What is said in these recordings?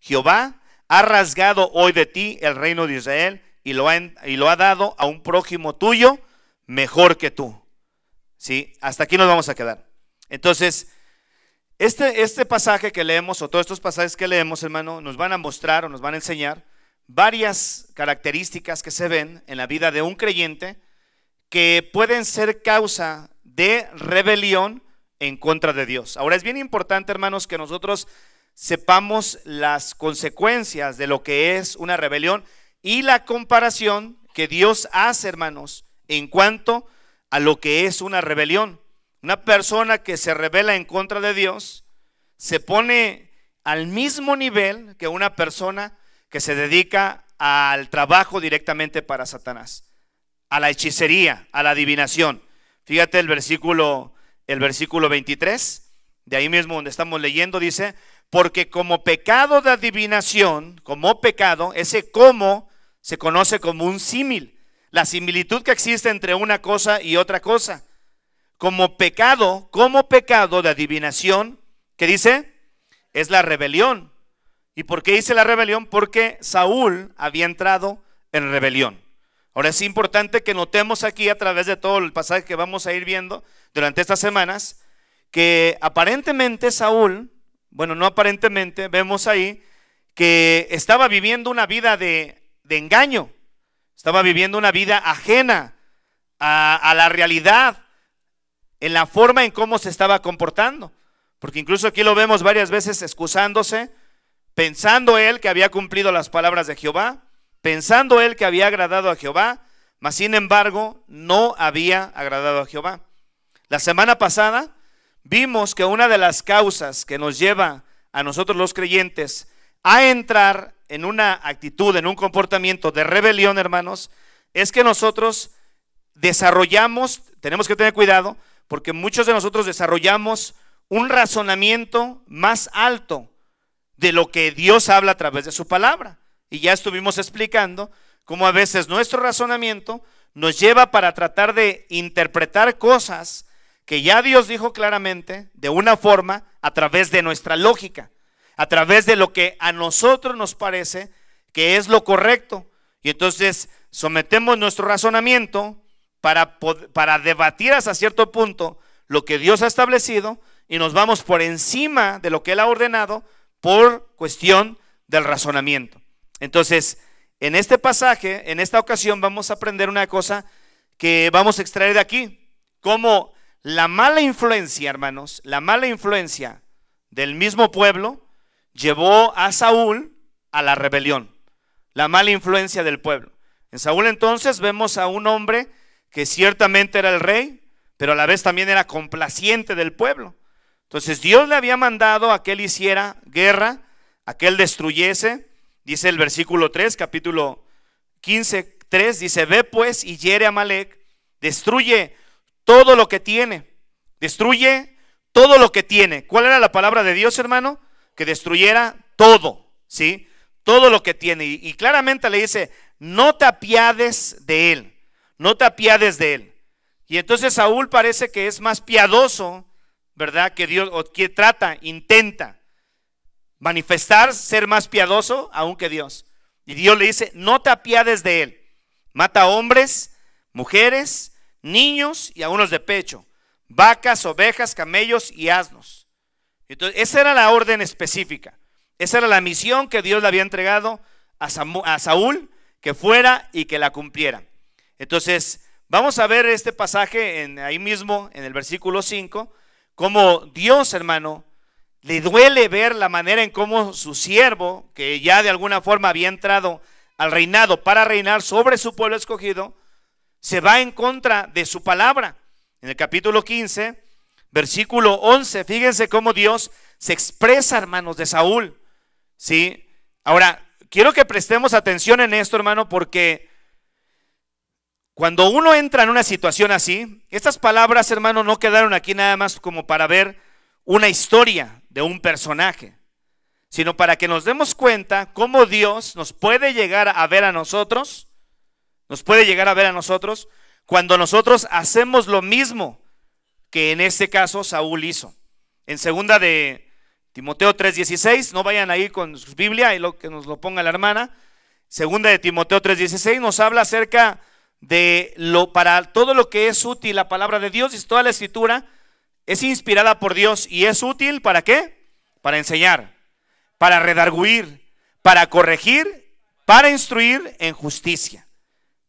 Jehová ha rasgado hoy de ti el reino de Israel y lo ha, y lo ha dado a un prójimo tuyo mejor que tú. ¿Sí? Hasta aquí nos vamos a quedar. Entonces, este, este pasaje que leemos, o todos estos pasajes que leemos, hermano, nos van a mostrar o nos van a enseñar varias características que se ven en la vida de un creyente que pueden ser causa de rebelión en contra de Dios. Ahora es bien importante, hermanos, que nosotros sepamos las consecuencias de lo que es una rebelión y la comparación que Dios hace, hermanos, en cuanto a lo que es una rebelión. Una persona que se revela en contra de Dios se pone al mismo nivel que una persona que se dedica al trabajo directamente para Satanás, a la hechicería, a la adivinación. Fíjate el versículo el versículo 23, de ahí mismo donde estamos leyendo dice, porque como pecado de adivinación, como pecado, ese como se conoce como un símil, la similitud que existe entre una cosa y otra cosa. Como pecado, como pecado de adivinación, ¿qué dice? Es la rebelión. ¿Y por qué dice la rebelión? Porque Saúl había entrado en rebelión. Ahora es importante que notemos aquí a través de todo el pasaje que vamos a ir viendo durante estas semanas, que aparentemente Saúl bueno, no aparentemente, vemos ahí que estaba viviendo una vida de, engaño, estaba viviendo una vida ajena a, a la realidad, en la forma en cómo se estaba comportando. Porque incluso aquí lo vemos varias veces excusándose, pensando él que había cumplido las palabras de Jehová, pensando él que había agradado a Jehová, mas sin embargo no había agradado a Jehová. La semana pasada vimos que una de las causas que nos lleva a nosotros los creyentes a entrar en una actitud, en un comportamiento de rebelión, hermanos, es que nosotros desarrollamos, tenemos que tener cuidado, porque muchos de nosotros desarrollamos un razonamiento más alto de lo que Dios habla a través de su palabra. Y ya estuvimos explicando cómo a veces nuestro razonamiento nos lleva para tratar de interpretar cosas que ya Dios dijo claramente, de una forma, a través de nuestra lógica, a través de lo que a nosotros nos parece que es lo correcto. Y entonces sometemos nuestro razonamiento para, para debatir hasta cierto punto lo que Dios ha establecido y nos vamos por encima de lo que Él ha ordenado por cuestión del razonamiento. Entonces, en este pasaje, en esta ocasión, vamos a aprender una cosa que vamos a extraer de aquí, cómo la mala influencia, hermanos, la mala influencia del mismo pueblo llevó a Saúl a la rebelión. La mala influencia del pueblo. En Saúl entonces vemos a un hombre que ciertamente era el rey, pero a la vez también era complaciente del pueblo. Entonces Dios le había mandado a que él hiciera guerra, a que él destruyese. Dice el versículo 3, capítulo 15, 3, dice, ve pues y hiere a Malek, destruye todo lo que tiene. Destruye todo lo que tiene. ¿Cuál era la palabra de Dios, hermano? Que destruyera todo, ¿sí? Todo lo que tiene. Y, claramente le dice, no te apiades de él, no te apiades de él. Y entonces Saúl parece que es más piadoso, ¿verdad? Que Dios, o que trata, intenta manifestar ser más piadoso aún que Dios. Y Dios le dice, no te apiades de él. Mata hombres, mujeres, niños y a unos de pecho, vacas, ovejas, camellos y asnos. Entonces, esa era la orden específica. Esa era la misión que Dios le había entregado a, Saúl, que fuera y que la cumpliera. Entonces, vamos a ver este pasaje en, ahí mismo, en el versículo 5, como Dios, hermano, le duele ver la manera en cómo su siervo, que ya de alguna forma había entrado al reinado para reinar sobre su pueblo escogido, se va en contra de su palabra. En el capítulo 15, versículo 11, fíjense cómo Dios se expresa, hermanos, de Saúl. ¿Sí? Ahora, quiero que prestemos atención en esto, hermano, porque cuando uno entra en una situación así, estas palabras, hermano, no quedaron aquí nada más como para ver una historia de un personaje, sino para que nos demos cuenta cómo Dios nos puede llegar a ver a nosotros nos puede llegar a ver a nosotros cuando nosotros hacemos lo mismo que en este caso Saúl hizo. En segunda de Timoteo 3:16, no vayan ahí con su Biblia y lo que nos lo ponga la hermana. Segunda de Timoteo 3:16 nos habla acerca de lo para todo lo que es útil la palabra de Dios y toda la escritura es inspirada por Dios y es útil para qué? Para enseñar, para redarguir, para corregir, para instruir en justicia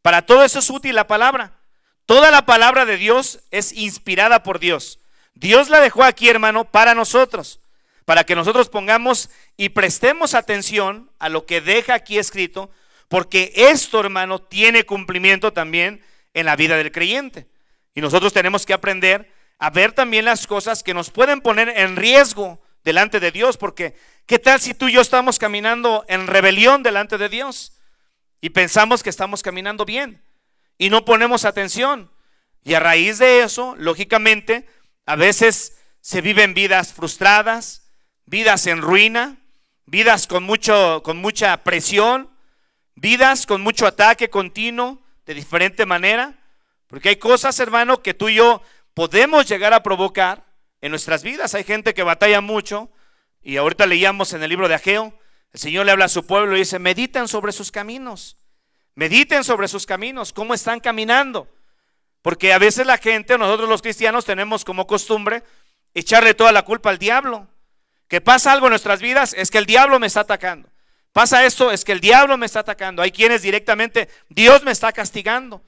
para todo eso es útil la palabra. Toda la palabra de Dios es inspirada por Dios. Dios la dejó aquí, hermano, para nosotros, para que nosotros pongamos y prestemos atención a lo que deja aquí escrito, porque esto, hermano, tiene cumplimiento también en la vida del creyente. Y nosotros tenemos que aprender a ver también las cosas que nos pueden poner en riesgo delante de Dios, porque ¿qué tal si tú y yo estamos caminando en rebelión delante de Dios? y pensamos que estamos caminando bien y no ponemos atención. Y a raíz de eso, lógicamente, a veces se viven vidas frustradas, vidas en ruina, vidas con, mucho, con mucha presión, vidas con mucho ataque continuo de diferente manera, porque hay cosas, hermano, que tú y yo podemos llegar a provocar en nuestras vidas. Hay gente que batalla mucho, y ahorita leíamos en el libro de Ageo, el Señor le habla a su pueblo y dice, mediten sobre sus caminos, mediten sobre sus caminos, cómo están caminando. Porque a veces la gente, nosotros los cristianos, tenemos como costumbre echarle toda la culpa al diablo. Que pasa algo en nuestras vidas, es que el diablo me está atacando. Pasa esto, es que el diablo me está atacando. Hay quienes directamente, Dios me está castigando.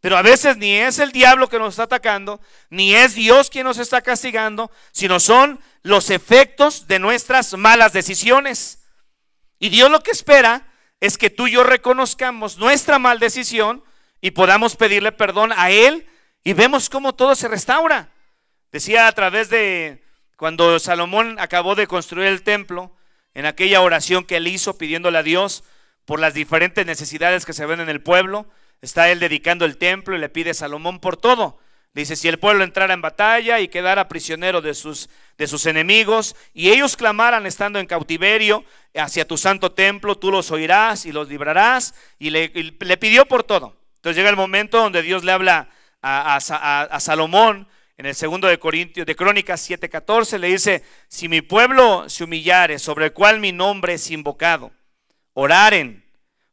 Pero a veces ni es el diablo que nos está atacando, ni es Dios quien nos está castigando, sino son los efectos de nuestras malas decisiones. Y Dios lo que espera es que tú y yo reconozcamos nuestra mal decisión y podamos pedirle perdón a Él y vemos cómo todo se restaura. Decía a través de cuando Salomón acabó de construir el templo, en aquella oración que él hizo pidiéndole a Dios por las diferentes necesidades que se ven en el pueblo, está él dedicando el templo y le pide a Salomón por todo. Dice, si el pueblo entrara en batalla y quedara prisionero de sus, de sus enemigos, y ellos clamaran estando en cautiverio hacia tu santo templo, tú los oirás y los librarás, y le, pidió por todo. Entonces llega el momento donde Dios le habla a, Salomón en el segundo de Corintios, de Crónicas 7:14, le dice, si mi pueblo se humillare, sobre el cual mi nombre es invocado, oraren,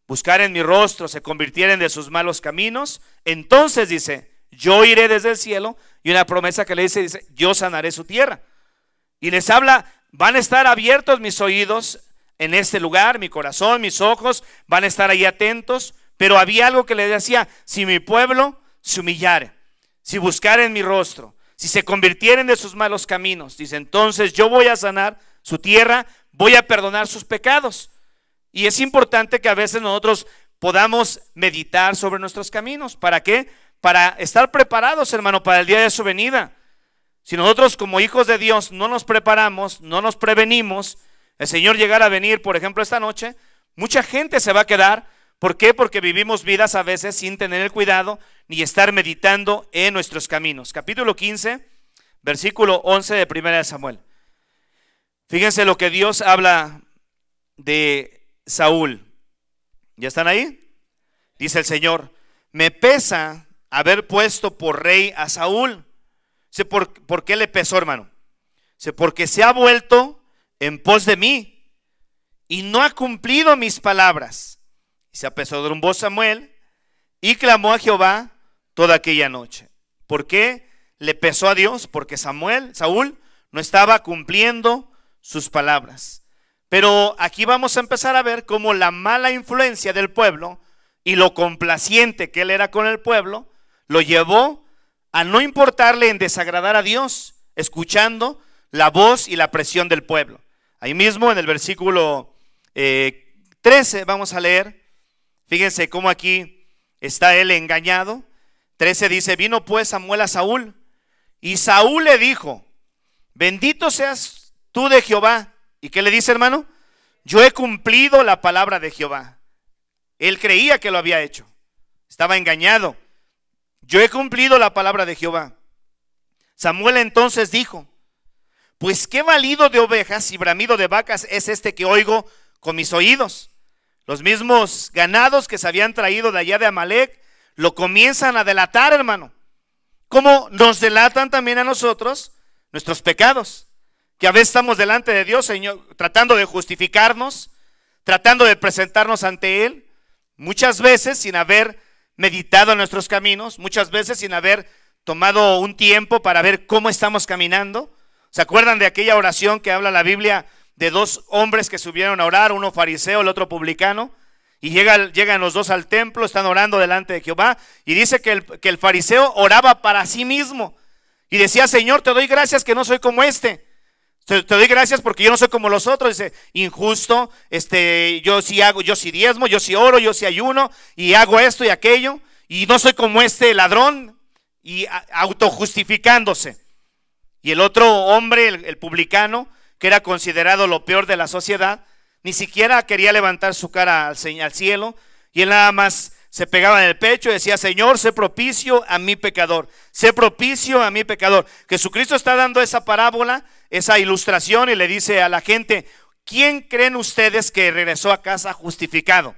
buscaren mi rostro, se convirtieren de sus malos caminos, entonces dice, yo iré desde el cielo y una promesa que le dice, yo sanaré su tierra. Y les habla, van a estar abiertos mis oídos en este lugar, mi corazón, mis ojos, van a estar ahí atentos. Pero había algo que le decía, si mi pueblo se humillare, si en mi rostro, si se convirtieren de sus malos caminos, dice, entonces yo voy a sanar su tierra, voy a perdonar sus pecados. Y es importante que a veces nosotros podamos meditar sobre nuestros caminos. ¿Para qué? para estar preparados, hermano, para el día de su venida. Si nosotros como hijos de Dios no nos preparamos, no nos prevenimos, el Señor llegara a venir, por ejemplo, esta noche, mucha gente se va a quedar. ¿Por qué? Porque vivimos vidas a veces sin tener el cuidado ni estar meditando en nuestros caminos. Capítulo 15, versículo 11 de 1 Samuel. Fíjense lo que Dios habla de Saúl. ¿Ya están ahí? Dice el Señor, me pesa haber puesto por rey a Saúl. Sé por, qué le pesó, hermano. Sé porque se ha vuelto en pos de mí y no ha cumplido mis palabras. Y se voz Samuel y clamó a Jehová toda aquella noche. ¿Por qué le pesó a Dios? Porque Samuel, Saúl, no estaba cumpliendo sus palabras. Pero aquí vamos a empezar a ver cómo la mala influencia del pueblo y lo complaciente que él era con el pueblo lo llevó a no importarle en desagradar a Dios, escuchando la voz y la presión del pueblo. Ahí mismo en el versículo 13 eh, vamos a leer, fíjense cómo aquí está él engañado. 13 dice, vino pues Samuel a Saúl y Saúl le dijo, bendito seas tú de Jehová. ¿Y qué le dice hermano? Yo he cumplido la palabra de Jehová. Él creía que lo había hecho. Estaba engañado yo he cumplido la palabra de Jehová. Samuel entonces dijo, pues qué valido de ovejas y bramido de vacas es este que oigo con mis oídos. Los mismos ganados que se habían traído de allá de Amalek lo comienzan a delatar, hermano. Como nos delatan también a nosotros nuestros pecados, que a veces estamos delante de Dios, Señor, tratando de justificarnos, tratando de presentarnos ante Él, muchas veces sin haber meditado en nuestros caminos, muchas veces sin haber tomado un tiempo para ver cómo estamos caminando. ¿Se acuerdan de aquella oración que habla la Biblia de dos hombres que subieron a orar, uno fariseo, el otro publicano? Y llegan, llegan los dos al templo, están orando delante de Jehová. Y dice que el, que el fariseo oraba para sí mismo. Y decía, Señor, te doy gracias que no soy como este, te, doy gracias porque yo no soy como los otros, dice, injusto, este, yo sí hago, yo sí diezmo, yo sí oro, yo sí ayuno, y hago esto y aquello, y no soy como este ladrón, y autojustificándose. Y el otro hombre, el, publicano, que era considerado lo peor de la sociedad, ni siquiera quería levantar su cara al, al cielo, y él nada más se pegaba en el pecho y decía, Señor, sé propicio a mi pecador, sé propicio a mi pecador. Jesucristo está dando esa parábola esa ilustración y le dice a la gente, ¿quién creen ustedes que regresó a casa justificado?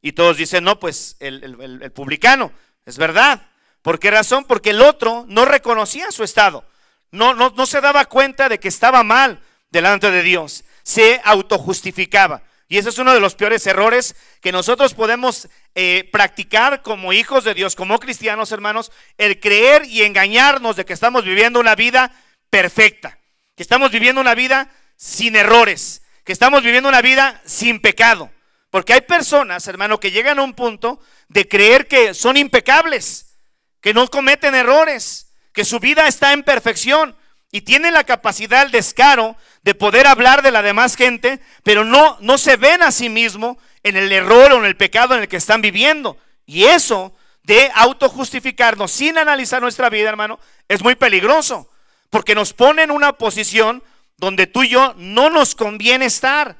Y todos dicen, no, pues el, publicano, es verdad. ¿Por qué razón? Porque el otro no reconocía su estado, no, no, no se daba cuenta de que estaba mal delante de Dios, se autojustificaba. Y ese es uno de los peores errores que nosotros podemos eh, practicar como hijos de Dios, como cristianos hermanos, el creer y engañarnos de que estamos viviendo una vida perfecta estamos viviendo una vida sin errores, que estamos viviendo una vida sin pecado. Porque hay personas, hermano, que llegan a un punto de creer que son impecables, que no cometen errores, que su vida está en perfección y tienen la capacidad, el descaro de poder hablar de la demás gente, pero no, no se ven a sí mismo en el error o en el pecado en el que están viviendo. Y eso de autojustificarnos sin analizar nuestra vida, hermano, es muy peligroso porque nos pone en una posición donde tú y yo no nos conviene estar.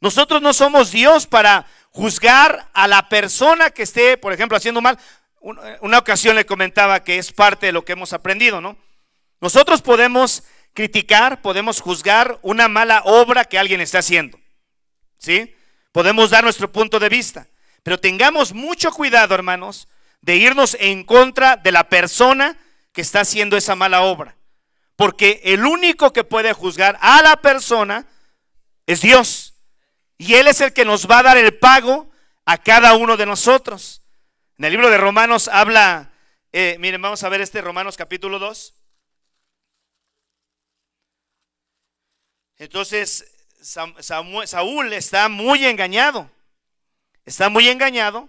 Nosotros no somos Dios para juzgar a la persona que esté, por ejemplo, haciendo mal. Una ocasión le comentaba que es parte de lo que hemos aprendido, ¿no? Nosotros podemos criticar, podemos juzgar una mala obra que alguien está haciendo, ¿sí? Podemos dar nuestro punto de vista, pero tengamos mucho cuidado, hermanos, de irnos en contra de la persona que está haciendo esa mala obra. Porque el único que puede juzgar a la persona es Dios. Y Él es el que nos va a dar el pago a cada uno de nosotros. En el libro de Romanos habla, eh, miren, vamos a ver este Romanos capítulo 2. Entonces, Saúl está muy engañado. Está muy engañado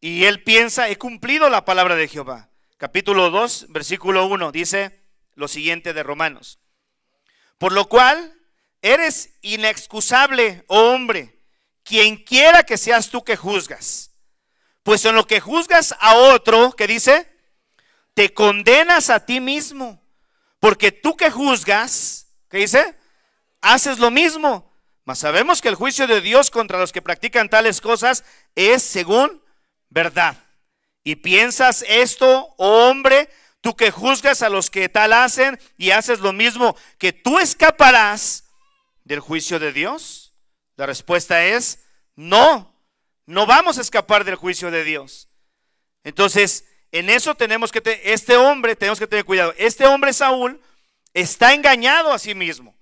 y él piensa, he cumplido la palabra de Jehová. Capítulo 2, versículo 1, dice, lo siguiente de Romanos. Por lo cual, eres inexcusable, oh hombre, quien quiera que seas tú que juzgas. Pues en lo que juzgas a otro, que dice, te condenas a ti mismo, porque tú que juzgas, ¿qué dice? Haces lo mismo. Mas sabemos que el juicio de Dios contra los que practican tales cosas es según verdad. Y piensas esto, oh hombre, tú que juzgas a los que tal hacen y haces lo mismo, que tú escaparás del juicio de Dios? La respuesta es no, no vamos a escapar del juicio de Dios. Entonces, en eso tenemos que, este hombre, tenemos que tener cuidado. Este hombre, Saúl, está engañado a sí mismo.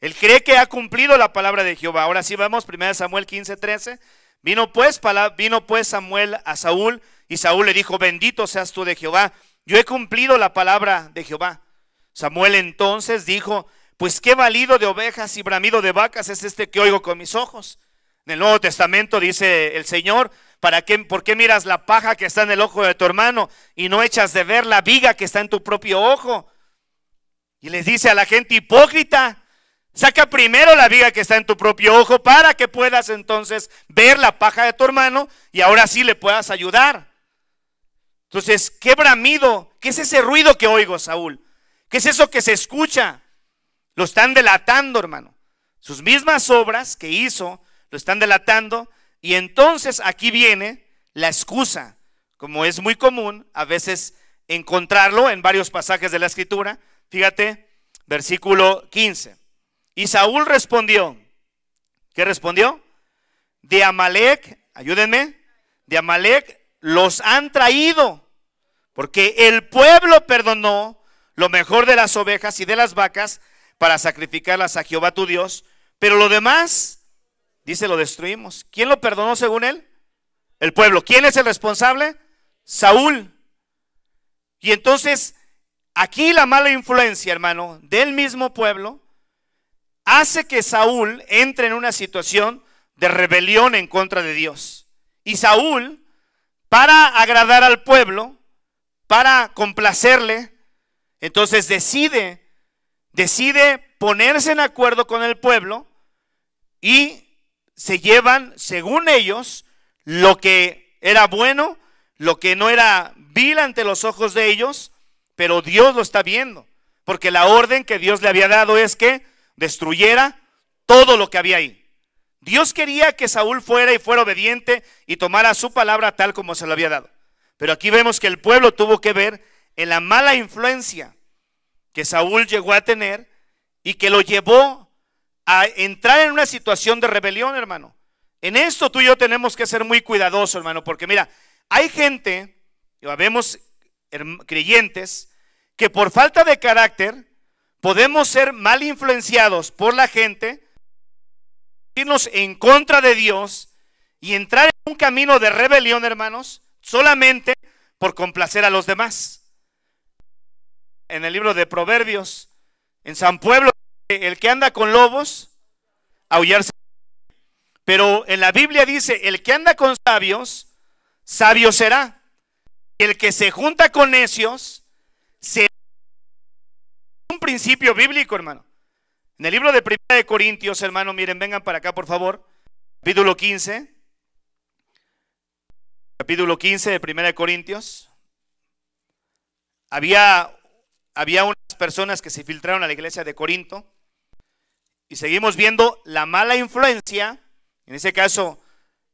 Él cree que ha cumplido la palabra de Jehová. Ahora sí vamos, 1 Samuel 15, 13. Vino pues, vino pues Samuel a Saúl y Saúl le dijo, bendito seas tú de Jehová yo he cumplido la palabra de Jehová. Samuel entonces dijo, pues qué valido de ovejas y bramido de vacas es este que oigo con mis ojos. En el Nuevo Testamento dice el Señor, ¿para qué, ¿por qué miras la paja que está en el ojo de tu hermano y no echas de ver la viga que está en tu propio ojo? Y les dice a la gente hipócrita, saca primero la viga que está en tu propio ojo para que puedas entonces ver la paja de tu hermano y ahora sí le puedas ayudar. Entonces, qué bramido, qué es ese ruido que oigo, Saúl. ¿Qué es eso que se escucha? Lo están delatando, hermano. Sus mismas obras que hizo, lo están delatando. Y entonces aquí viene la excusa, como es muy común a veces encontrarlo en varios pasajes de la escritura. Fíjate, versículo 15. Y Saúl respondió, ¿qué respondió? De Amalek, ayúdenme, de Amalek los han traído, porque el pueblo perdonó lo mejor de las ovejas y de las vacas para sacrificarlas a Jehová tu Dios, pero lo demás, dice, lo destruimos. ¿Quién lo perdonó según él? El pueblo. ¿Quién es el responsable? Saúl. Y entonces, aquí la mala influencia, hermano, del mismo pueblo, hace que Saúl entre en una situación de rebelión en contra de Dios. Y Saúl para agradar al pueblo, para complacerle. Entonces decide, decide ponerse en acuerdo con el pueblo y se llevan, según ellos, lo que era bueno, lo que no era vil ante los ojos de ellos, pero Dios lo está viendo, porque la orden que Dios le había dado es que destruyera todo lo que había ahí. Dios quería que Saúl fuera y fuera obediente y tomara su palabra tal como se lo había dado. Pero aquí vemos que el pueblo tuvo que ver en la mala influencia que Saúl llegó a tener y que lo llevó a entrar en una situación de rebelión, hermano. En esto tú y yo tenemos que ser muy cuidadosos, hermano, porque mira, hay gente, vemos creyentes, que por falta de carácter podemos ser mal influenciados por la gente en contra de Dios y entrar en un camino de rebelión, hermanos, solamente por complacer a los demás. En el libro de Proverbios, en San Pueblo, el que anda con lobos, aullarse. Pero en la Biblia dice, el que anda con sabios, sabio será. El que se junta con necios, será un principio bíblico, hermano. En el libro de Primera de Corintios, hermano, miren, vengan para acá, por favor. Capítulo 15. Capítulo 15 de Primera de Corintios. Había, había unas personas que se filtraron a la iglesia de Corinto. Y seguimos viendo la mala influencia, en ese caso,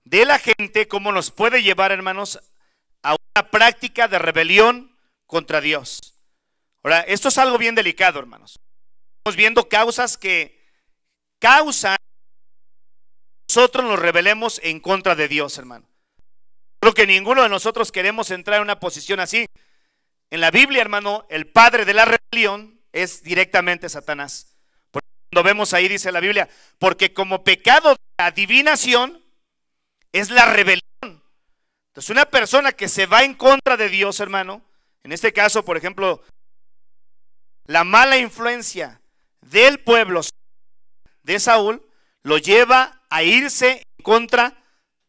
de la gente, cómo nos puede llevar, hermanos, a una práctica de rebelión contra Dios. Ahora, esto es algo bien delicado, hermanos viendo causas que causan nosotros nos rebelemos en contra de Dios, hermano. Creo que ninguno de nosotros queremos entrar en una posición así. En la Biblia, hermano, el padre de la rebelión es directamente Satanás. cuando vemos ahí, dice la Biblia, porque como pecado de la adivinación es la rebelión. Entonces, una persona que se va en contra de Dios, hermano, en este caso, por ejemplo, la mala influencia del pueblo de Saúl lo lleva a irse en contra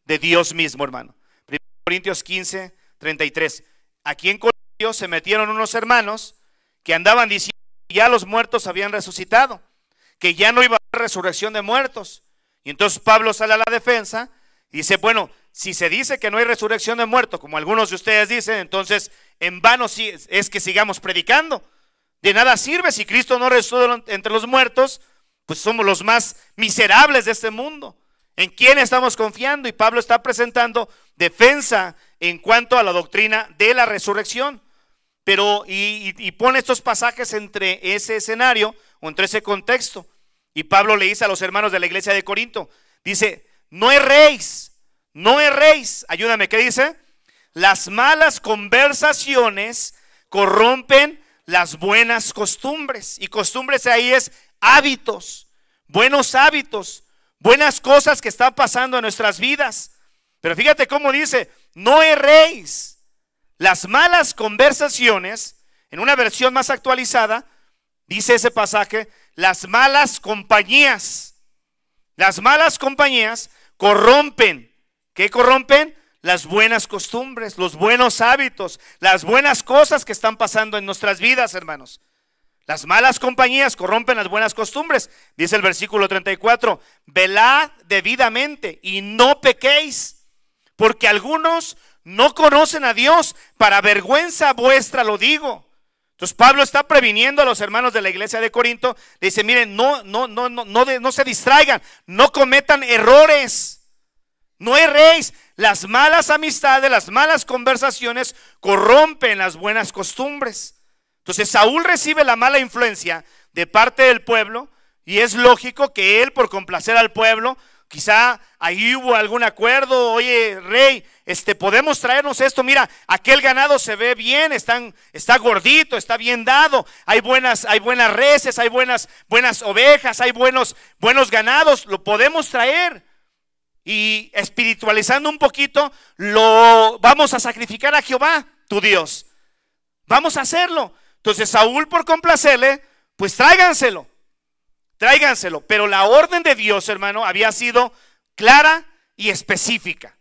de Dios mismo, hermano. 1 Corintios 15, 33. Aquí en Corintios se metieron unos hermanos que andaban diciendo que ya los muertos habían resucitado, que ya no iba a haber resurrección de muertos. Y entonces Pablo sale a la defensa y dice, bueno, si se dice que no hay resurrección de muertos, como algunos de ustedes dicen, entonces en vano es que sigamos predicando. De nada sirve si Cristo no resucitó entre los muertos, pues somos los más miserables de este mundo. ¿En quién estamos confiando? Y Pablo está presentando defensa en cuanto a la doctrina de la resurrección. Pero, y, y, pone estos pasajes entre ese escenario o entre ese contexto. Y Pablo le dice a los hermanos de la iglesia de Corinto, dice, no erréis, no erréis. Ayúdame, ¿qué dice? Las malas conversaciones corrompen las buenas costumbres. Y costumbres ahí es hábitos, buenos hábitos, buenas cosas que están pasando en nuestras vidas. Pero fíjate cómo dice, no erréis. Las malas conversaciones, en una versión más actualizada, dice ese pasaje, las malas compañías. Las malas compañías corrompen. ¿Qué corrompen? las buenas costumbres, los buenos hábitos, las buenas cosas que están pasando en nuestras vidas, hermanos. Las malas compañías corrompen las buenas costumbres. Dice el versículo 34, velad debidamente y no pequéis, porque algunos no conocen a Dios, para vergüenza vuestra lo digo. Entonces Pablo está previniendo a los hermanos de la iglesia de Corinto, le dice, miren, no, no, no, no, no, no se distraigan, no cometan errores. No erréis. Las malas amistades, las malas conversaciones corrompen las buenas costumbres. Entonces Saúl recibe la mala influencia de parte del pueblo y es lógico que él, por complacer al pueblo, quizá ahí hubo algún acuerdo, oye, rey, este, podemos traernos esto, mira, aquel ganado se ve bien, están, está gordito, está bien dado, hay buenas, hay buenas reses, hay buenas, buenas ovejas, hay buenos, buenos ganados, lo podemos traer y espiritualizando un poquito, lo vamos a sacrificar a Jehová, tu Dios. Vamos a hacerlo. Entonces Saúl por complacerle, pues tráiganselo. Tráiganselo, pero la orden de Dios, hermano, había sido clara y específica.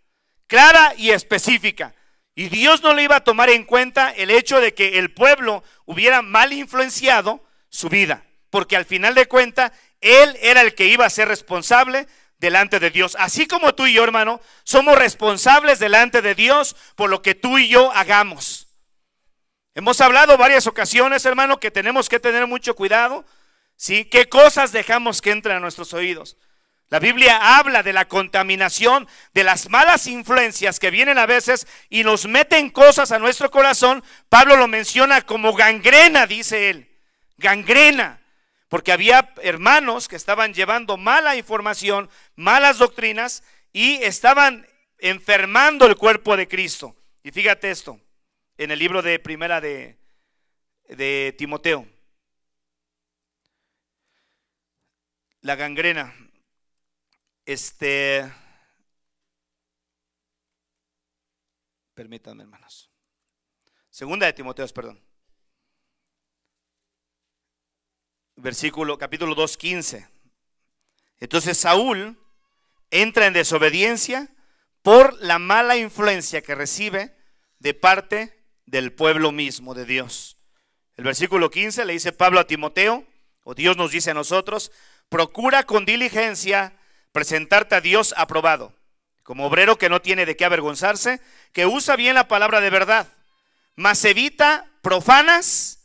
Clara y específica. Y Dios no le iba a tomar en cuenta el hecho de que el pueblo hubiera mal influenciado su vida, porque al final de cuentas, Él era el que iba a ser responsable delante de Dios. Así como tú y yo, hermano, somos responsables delante de Dios por lo que tú y yo hagamos. Hemos hablado varias ocasiones, hermano, que tenemos que tener mucho cuidado. ¿Sí? ¿Qué cosas dejamos que entren a nuestros oídos? La Biblia habla de la contaminación, de las malas influencias que vienen a veces y nos meten cosas a nuestro corazón. Pablo lo menciona como gangrena, dice él. Gangrena. Porque había hermanos que estaban llevando mala información, malas doctrinas y estaban enfermando el cuerpo de Cristo. Y fíjate esto, en el libro de primera de, de Timoteo. La gangrena. Este. Permítanme, hermanos. Segunda de Timoteos, perdón. versículo capítulo 2, 15. Entonces Saúl entra en desobediencia por la mala influencia que recibe de parte del pueblo mismo de Dios. El versículo 15 le dice Pablo a Timoteo, o Dios nos dice a nosotros, procura con diligencia presentarte a Dios aprobado, como obrero que no tiene de qué avergonzarse, que usa bien la palabra de verdad, mas evita profanas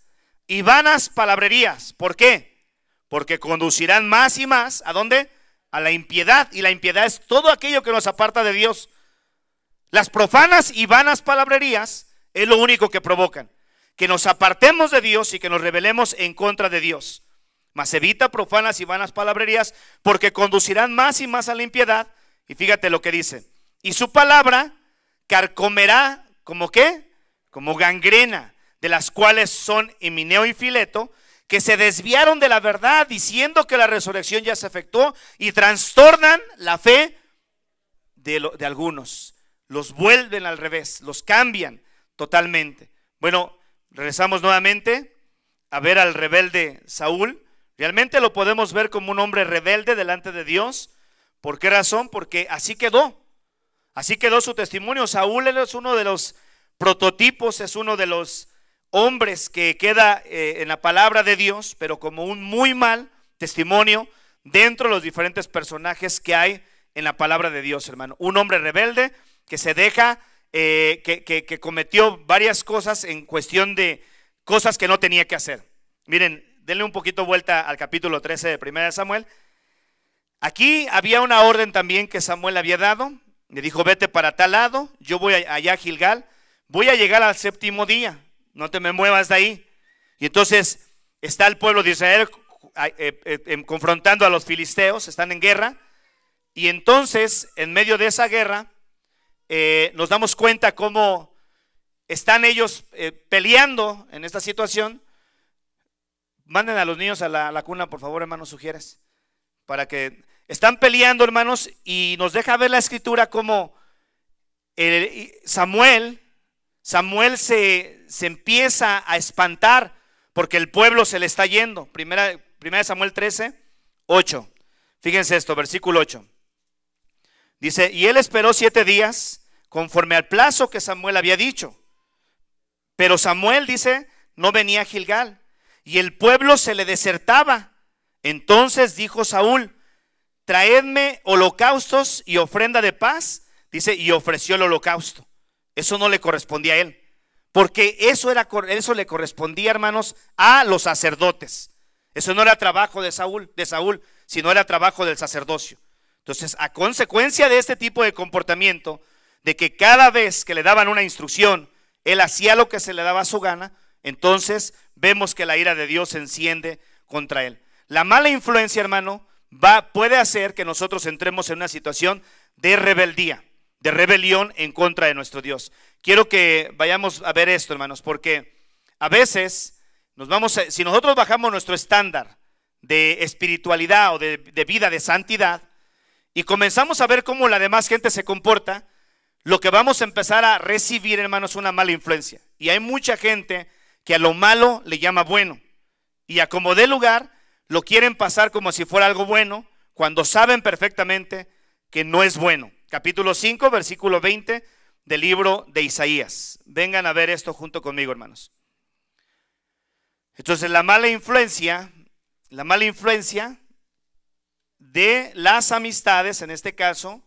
y vanas palabrerías. ¿Por qué? Porque conducirán más y más, ¿a dónde? A la impiedad. Y la impiedad es todo aquello que nos aparta de Dios. Las profanas y vanas palabrerías es lo único que provocan. Que nos apartemos de Dios y que nos rebelemos en contra de Dios. Mas evita profanas y vanas palabrerías porque conducirán más y más a la impiedad. Y fíjate lo que dice. Y su palabra carcomerá como qué? Como gangrena de las cuales son Emineo y Fileto, que se desviaron de la verdad diciendo que la resurrección ya se efectuó y trastornan la fe de, de algunos. Los vuelven al revés, los cambian totalmente. Bueno, regresamos nuevamente a ver al rebelde Saúl. Realmente lo podemos ver como un hombre rebelde delante de Dios. ¿Por qué razón? Porque así quedó. Así quedó su testimonio. Saúl es uno de los prototipos, es uno de los hombres que queda eh, en la palabra de Dios, pero como un muy mal testimonio dentro de los diferentes personajes que hay en la palabra de Dios, hermano. Un hombre rebelde que se deja, eh, que, que cometió varias cosas en cuestión de cosas que no tenía que hacer. Miren, denle un poquito vuelta al capítulo 13 de 1 Samuel. Aquí había una orden también que Samuel había dado. Le dijo, vete para tal lado, yo voy allá a Gilgal, voy a llegar al séptimo día no te me muevas de ahí. Y entonces está el pueblo de Israel eh, eh, em, confrontando a los filisteos, están en guerra. Y entonces, en medio de esa guerra, eh, nos damos cuenta cómo están ellos peleando en esta situación. Manden a los niños a la, cuna, por favor, hermanos, sugieres. Para que están peleando, hermanos, y nos deja ver la escritura como Samuel Samuel se, empieza a espantar porque el pueblo se le está yendo. Primera, primera Samuel 13, 8. Fíjense esto, versículo 8. Dice, y él esperó siete días conforme al plazo que Samuel había dicho. Pero Samuel, dice, no venía a Gilgal y el pueblo se le desertaba. Entonces dijo Saúl, traedme holocaustos y ofrenda de paz. Dice, y ofreció el holocausto. Eso no le correspondía a él. Porque eso, era, eso le correspondía, hermanos, a los sacerdotes. Eso no era trabajo de Saúl, de Saúl, sino era trabajo del sacerdocio. Entonces, a consecuencia de este tipo de comportamiento, de que cada vez que le daban una instrucción, él hacía lo que se le daba a su gana, entonces vemos que la ira de Dios se enciende contra él. La mala influencia, hermano, va, puede hacer que nosotros entremos en una situación de rebeldía de rebelión en contra de nuestro Dios. Quiero que vayamos a ver esto, hermanos, porque a veces nos vamos si nosotros bajamos nuestro estándar de espiritualidad o de, vida de santidad y comenzamos a ver cómo la demás gente se comporta, lo que vamos a empezar a recibir, hermanos, una mala influencia. Y hay mucha gente que a lo malo le llama bueno y a como dé lugar lo quieren pasar como si fuera algo bueno cuando saben perfectamente que no es bueno capítulo 5, versículo 20 del libro de Isaías. Vengan a ver esto junto conmigo, hermanos. Entonces, la mala influencia, la mala influencia de las amistades, en este caso,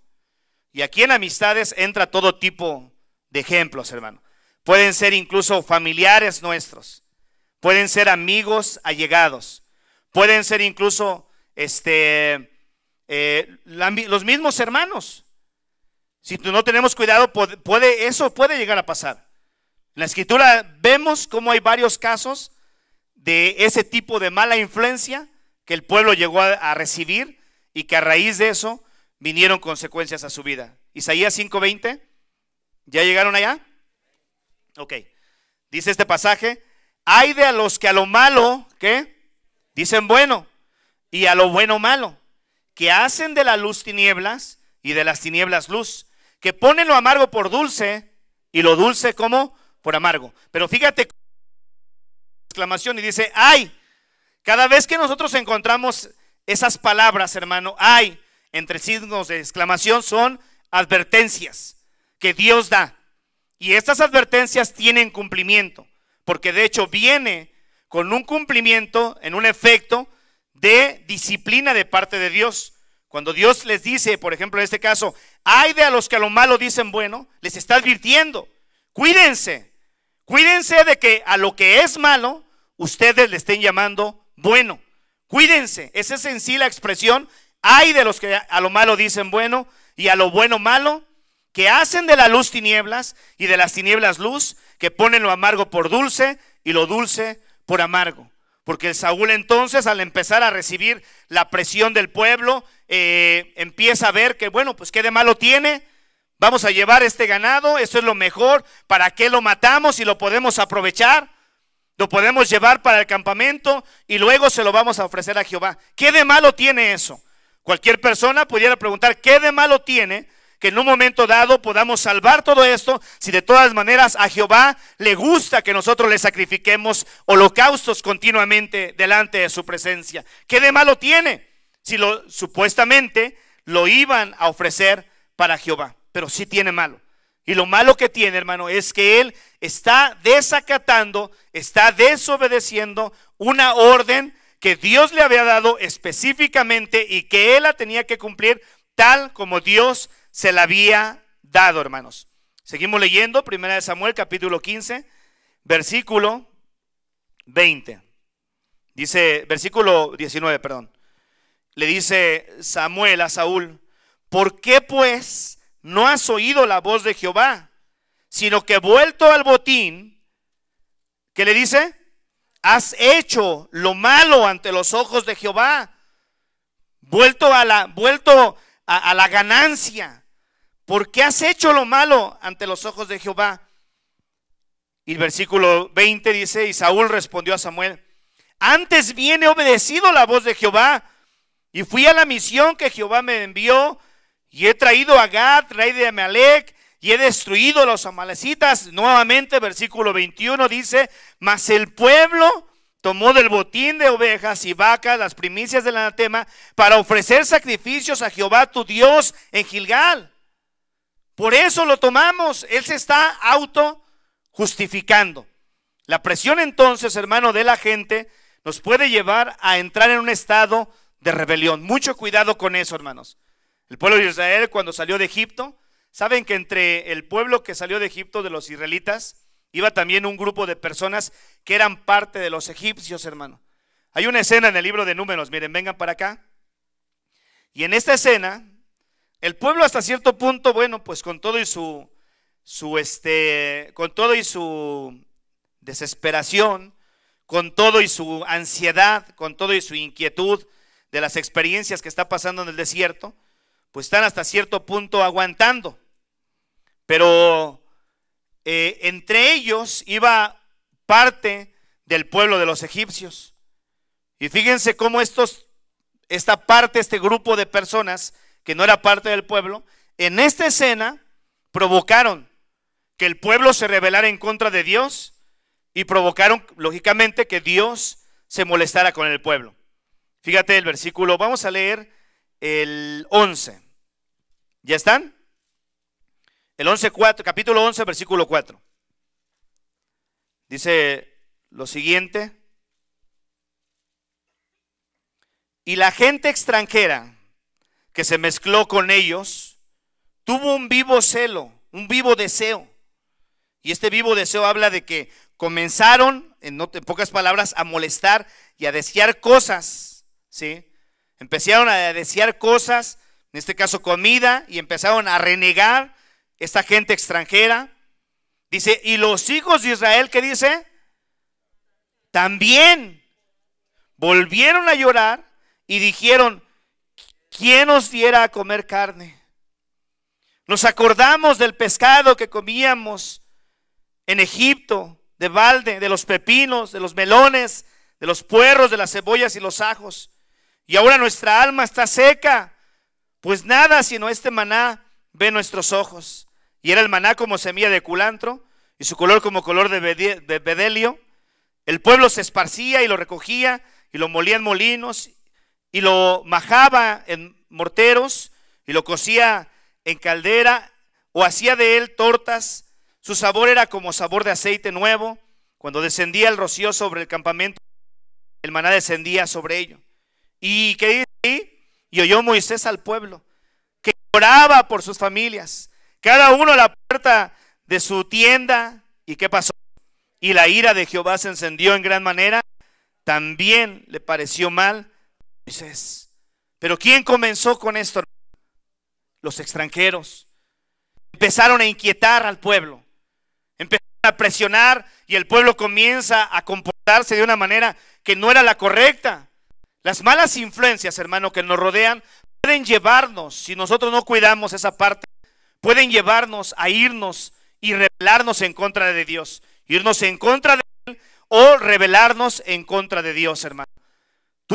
y aquí en amistades entra todo tipo de ejemplos, hermano. Pueden ser incluso familiares nuestros, pueden ser amigos allegados, pueden ser incluso este, eh, los mismos hermanos. Si no tenemos cuidado, puede, eso puede llegar a pasar. En la escritura vemos cómo hay varios casos de ese tipo de mala influencia que el pueblo llegó a, recibir y que a raíz de eso vinieron consecuencias a su vida. Isaías 5:20, ¿ya llegaron allá? Ok, dice este pasaje, hay de a los que a lo malo, ¿qué? Dicen bueno, y a lo bueno malo, que hacen de la luz tinieblas y de las tinieblas luz, que ponen lo amargo por dulce y lo dulce como por amargo. Pero fíjate, exclamación y dice, ay, cada vez que nosotros encontramos esas palabras, hermano, ay, entre signos de exclamación son advertencias que Dios da. Y estas advertencias tienen cumplimiento, porque de hecho viene con un cumplimiento, en un efecto de disciplina de parte de Dios. Cuando Dios les dice, por ejemplo, en este caso, hay de a los que a lo malo dicen bueno, les está advirtiendo. Cuídense. Cuídense de que a lo que es malo, ustedes le estén llamando bueno. Cuídense. Esa es en sí la expresión. Hay de los que a lo malo dicen bueno y a lo bueno malo, que hacen de la luz tinieblas y de las tinieblas luz, que ponen lo amargo por dulce y lo dulce por amargo. Porque el Saúl entonces, al empezar a recibir la presión del pueblo, eh, empieza a ver que, bueno, pues qué de malo tiene. Vamos a llevar este ganado, eso es lo mejor. ¿Para qué lo matamos y lo podemos aprovechar? Lo podemos llevar para el campamento y luego se lo vamos a ofrecer a Jehová. ¿Qué de malo tiene eso? Cualquier persona pudiera preguntar, ¿qué de malo tiene que en un momento dado podamos salvar todo esto, si de todas maneras a Jehová le gusta que nosotros le sacrifiquemos holocaustos continuamente delante de su presencia. ¿Qué de malo tiene si lo supuestamente lo iban a ofrecer para Jehová? Pero sí tiene malo. Y lo malo que tiene, hermano, es que él está desacatando, está desobedeciendo una orden que Dios le había dado específicamente y que él la tenía que cumplir tal como Dios se la había dado, hermanos. Seguimos leyendo, Primera de Samuel capítulo 15, versículo 20. Dice, versículo 19, perdón. Le dice Samuel a Saúl, ¿por qué pues no has oído la voz de Jehová, sino que vuelto al botín, ¿qué le dice? Has hecho lo malo ante los ojos de Jehová, vuelto a la, vuelto a la ganancia ¿Por qué has hecho lo malo ante los ojos de Jehová? Y el versículo 20 dice, y Saúl respondió a Samuel, antes bien he obedecido la voz de Jehová y fui a la misión que Jehová me envió y he traído a Gad, rey de Amalek, y he destruido a los amalecitas. Nuevamente, versículo 21 dice, mas el pueblo tomó del botín de ovejas y vacas las primicias del anatema para ofrecer sacrificios a Jehová tu Dios en Gilgal. Por eso lo tomamos. Él se está auto justificando. La presión entonces, hermano, de la gente nos puede llevar a entrar en un estado de rebelión. Mucho cuidado con eso, hermanos. El pueblo de Israel cuando salió de Egipto, saben que entre el pueblo que salió de Egipto de los israelitas, iba también un grupo de personas que eran parte de los egipcios, hermano. Hay una escena en el libro de números, miren, vengan para acá. Y en esta escena, el pueblo hasta cierto punto, bueno, pues con todo y su, su este, con todo y su desesperación, con todo y su ansiedad, con todo y su inquietud de las experiencias que está pasando en el desierto, pues están hasta cierto punto aguantando. Pero eh, entre ellos iba parte del pueblo de los egipcios. Y fíjense cómo estos, esta parte, este grupo de personas, que no era parte del pueblo, en esta escena provocaron que el pueblo se rebelara en contra de Dios y provocaron, lógicamente, que Dios se molestara con el pueblo. Fíjate el versículo, vamos a leer el 11. ¿Ya están? El 11, capítulo 11, versículo 4. Dice lo siguiente. Y la gente extranjera que se mezcló con ellos, tuvo un vivo celo, un vivo deseo. Y este vivo deseo habla de que comenzaron, en, pocas palabras, a molestar y a desear cosas, ¿sí? Empezaron a desear cosas, en este caso comida, y empezaron a renegar esta gente extranjera. Dice, y los hijos de Israel, ¿qué dice? También volvieron a llorar y dijeron, ¿quién nos diera a comer carne? Nos acordamos del pescado que comíamos en Egipto, de balde, de los pepinos, de los melones, de los puerros, de las cebollas y los ajos. Y ahora nuestra alma está seca, pues nada sino este maná ve nuestros ojos. Y era el maná como semilla de culantro y su color como color de, bedelio. El pueblo se esparcía y lo recogía y lo molía en molinos y lo majaba en morteros y lo cocía en caldera o hacía de él tortas. Su sabor era como sabor de aceite nuevo. Cuando descendía el rocío sobre el campamento, el maná descendía sobre ello. ¿Y qué dice? Y oyó Moisés al pueblo, que oraba por sus familias, cada uno a la puerta de su tienda. ¿Y qué pasó? Y la ira de Jehová se encendió en gran manera. También le pareció mal pero ¿quién comenzó con esto? Los extranjeros. Empezaron a inquietar al pueblo. Empezaron a presionar y el pueblo comienza a comportarse de una manera que no era la correcta. Las malas influencias, hermano, que nos rodean pueden llevarnos, si nosotros no cuidamos esa parte, pueden llevarnos a irnos y rebelarnos en contra de Dios. Irnos en contra de Él o rebelarnos en contra de Dios, hermano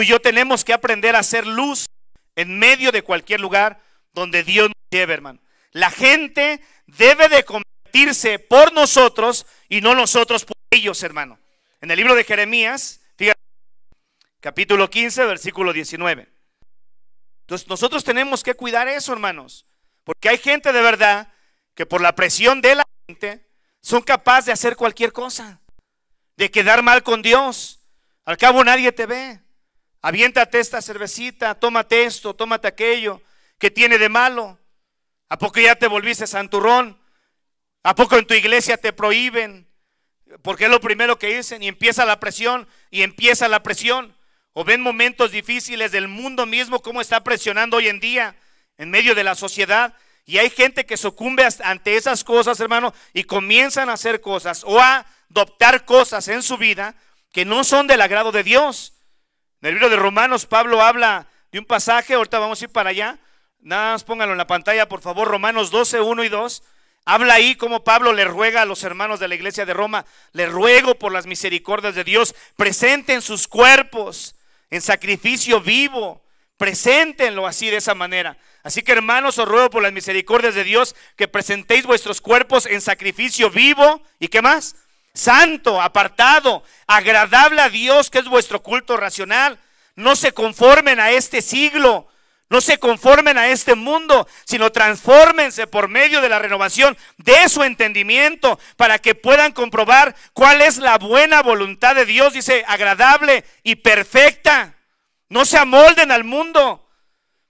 y yo tenemos que aprender a hacer luz en medio de cualquier lugar donde Dios nos lleve, hermano. La gente debe de convertirse por nosotros y no nosotros por ellos, hermano. En el libro de Jeremías, fíjate, capítulo 15, versículo 19. Entonces nosotros tenemos que cuidar eso, hermanos, porque hay gente de verdad que por la presión de la gente son capaces de hacer cualquier cosa, de quedar mal con Dios. Al cabo nadie te ve aviéntate esta cervecita, tómate esto, tómate aquello, ¿qué tiene de malo? ¿A poco ya te volviste santurrón? ¿A poco en tu iglesia te prohíben? Porque es lo primero que dicen y empieza la presión y empieza la presión. O ven momentos difíciles del mundo mismo, como está presionando hoy en día en medio de la sociedad. Y hay gente que sucumbe ante esas cosas, hermano, y comienzan a hacer cosas o a adoptar cosas en su vida que no son del agrado de Dios. En el libro de Romanos, Pablo habla de un pasaje, ahorita vamos a ir para allá. Nada más pónganlo en la pantalla, por favor, Romanos 12, 1 y 2. Habla ahí como Pablo le ruega a los hermanos de la iglesia de Roma, le ruego por las misericordias de Dios, presenten sus cuerpos en sacrificio vivo, preséntenlo así de esa manera. Así que hermanos, os ruego por las misericordias de Dios que presentéis vuestros cuerpos en sacrificio vivo y qué más? santo, apartado, agradable a Dios, que es vuestro culto racional. No se conformen a este siglo, no se conformen a este mundo, sino transfórmense por medio de la renovación de su entendimiento para que puedan comprobar cuál es la buena voluntad de Dios, dice, agradable y perfecta. No se amolden al mundo.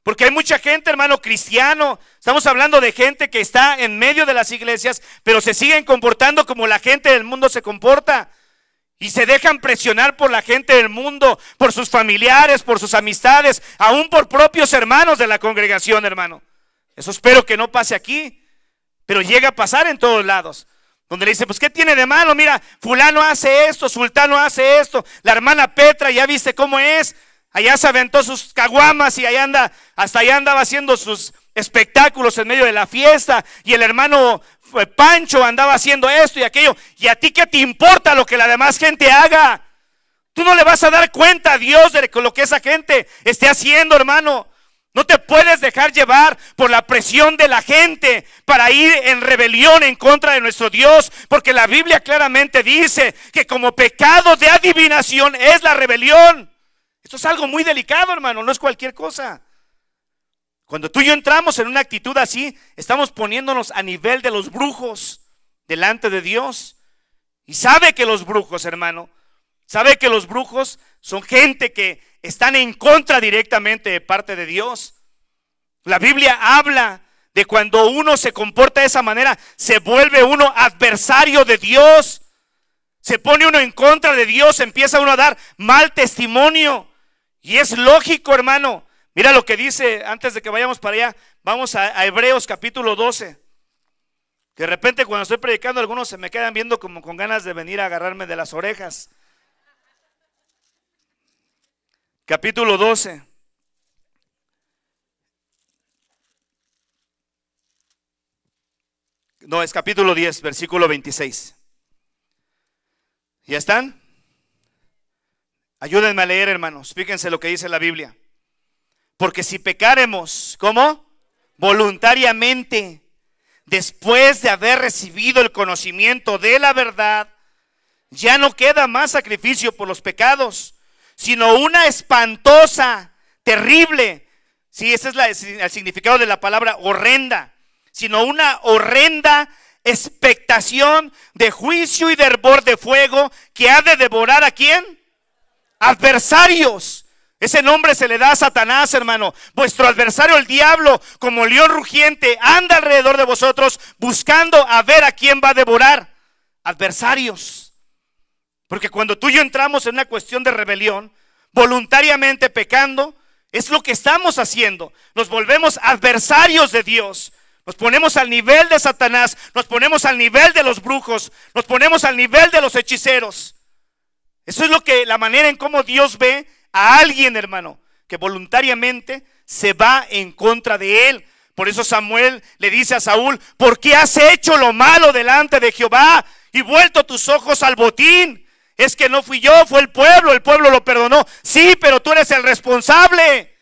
Porque hay mucha gente, hermano, cristiano. Estamos hablando de gente que está en medio de las iglesias, pero se siguen comportando como la gente del mundo se comporta. Y se dejan presionar por la gente del mundo, por sus familiares, por sus amistades, aún por propios hermanos de la congregación, hermano. Eso espero que no pase aquí, pero llega a pasar en todos lados. Donde le dice, pues ¿qué tiene de malo? Mira, fulano hace esto, sultano hace esto, la hermana Petra, ya viste cómo es, Allá se aventó sus caguamas y allá anda, hasta allá andaba haciendo sus espectáculos en medio de la fiesta y el hermano eh, Pancho andaba haciendo esto y aquello. ¿Y a ti qué te importa lo que la demás gente haga? Tú no le vas a dar cuenta a Dios de lo que esa gente esté haciendo, hermano. No te puedes dejar llevar por la presión de la gente para ir en rebelión en contra de nuestro Dios, porque la Biblia claramente dice que como pecado de adivinación es la rebelión. Esto es algo muy delicado, hermano, no es cualquier cosa. Cuando tú y yo entramos en una actitud así, estamos poniéndonos a nivel de los brujos delante de Dios. Y sabe que los brujos, hermano, sabe que los brujos son gente que están en contra directamente de parte de Dios. La Biblia habla de cuando uno se comporta de esa manera, se vuelve uno adversario de Dios. Se pone uno en contra de Dios, empieza uno a dar mal testimonio. Y es lógico, hermano. Mira lo que dice antes de que vayamos para allá. Vamos a, Hebreos capítulo 12. de repente cuando estoy predicando algunos se me quedan viendo como con ganas de venir a agarrarme de las orejas. Capítulo 12. No, es capítulo 10, versículo 26. ¿Ya están? Ayúdenme a leer, hermanos. Fíjense lo que dice la Biblia. Porque si pecaremos, ¿cómo? Voluntariamente, después de haber recibido el conocimiento de la verdad, ya no queda más sacrificio por los pecados, sino una espantosa, terrible, si sí, ese es el significado de la palabra horrenda, sino una horrenda expectación de juicio y de hervor de fuego que ha de devorar a quién? adversarios. Ese nombre se le da a Satanás, hermano. Vuestro adversario, el diablo, como león rugiente, anda alrededor de vosotros buscando a ver a quién va a devorar. Adversarios. Porque cuando tú y yo entramos en una cuestión de rebelión, voluntariamente pecando, es lo que estamos haciendo. Nos volvemos adversarios de Dios. Nos ponemos al nivel de Satanás, nos ponemos al nivel de los brujos, nos ponemos al nivel de los hechiceros. Eso es lo que la manera en cómo Dios ve a alguien, hermano, que voluntariamente se va en contra de él. Por eso Samuel le dice a Saúl, ¿por qué has hecho lo malo delante de Jehová y vuelto tus ojos al botín? Es que no fui yo, fue el pueblo, el pueblo lo perdonó. Sí, pero tú eres el responsable.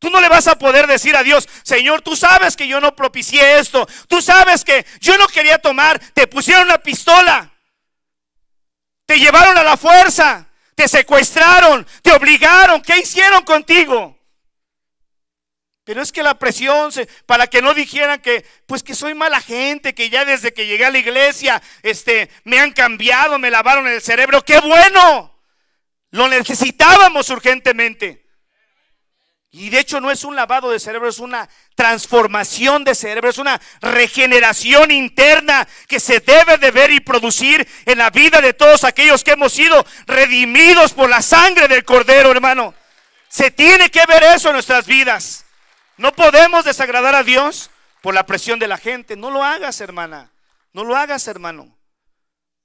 Tú no le vas a poder decir a Dios, Señor, tú sabes que yo no propicié esto, tú sabes que yo no quería tomar, te pusieron una pistola. Te llevaron a la fuerza, te secuestraron, te obligaron. ¿Qué hicieron contigo? Pero es que la presión, para que no dijeran que, pues que soy mala gente, que ya desde que llegué a la iglesia, este, me han cambiado, me lavaron el cerebro. ¡Qué bueno! Lo necesitábamos urgentemente. Y de hecho no es un lavado de cerebro, es una transformación de cerebro, es una regeneración interna que se debe de ver y producir en la vida de todos aquellos que hemos sido redimidos por la sangre del Cordero, hermano. Se tiene que ver eso en nuestras vidas. No podemos desagradar a Dios por la presión de la gente. No lo hagas, hermana. No lo hagas, hermano.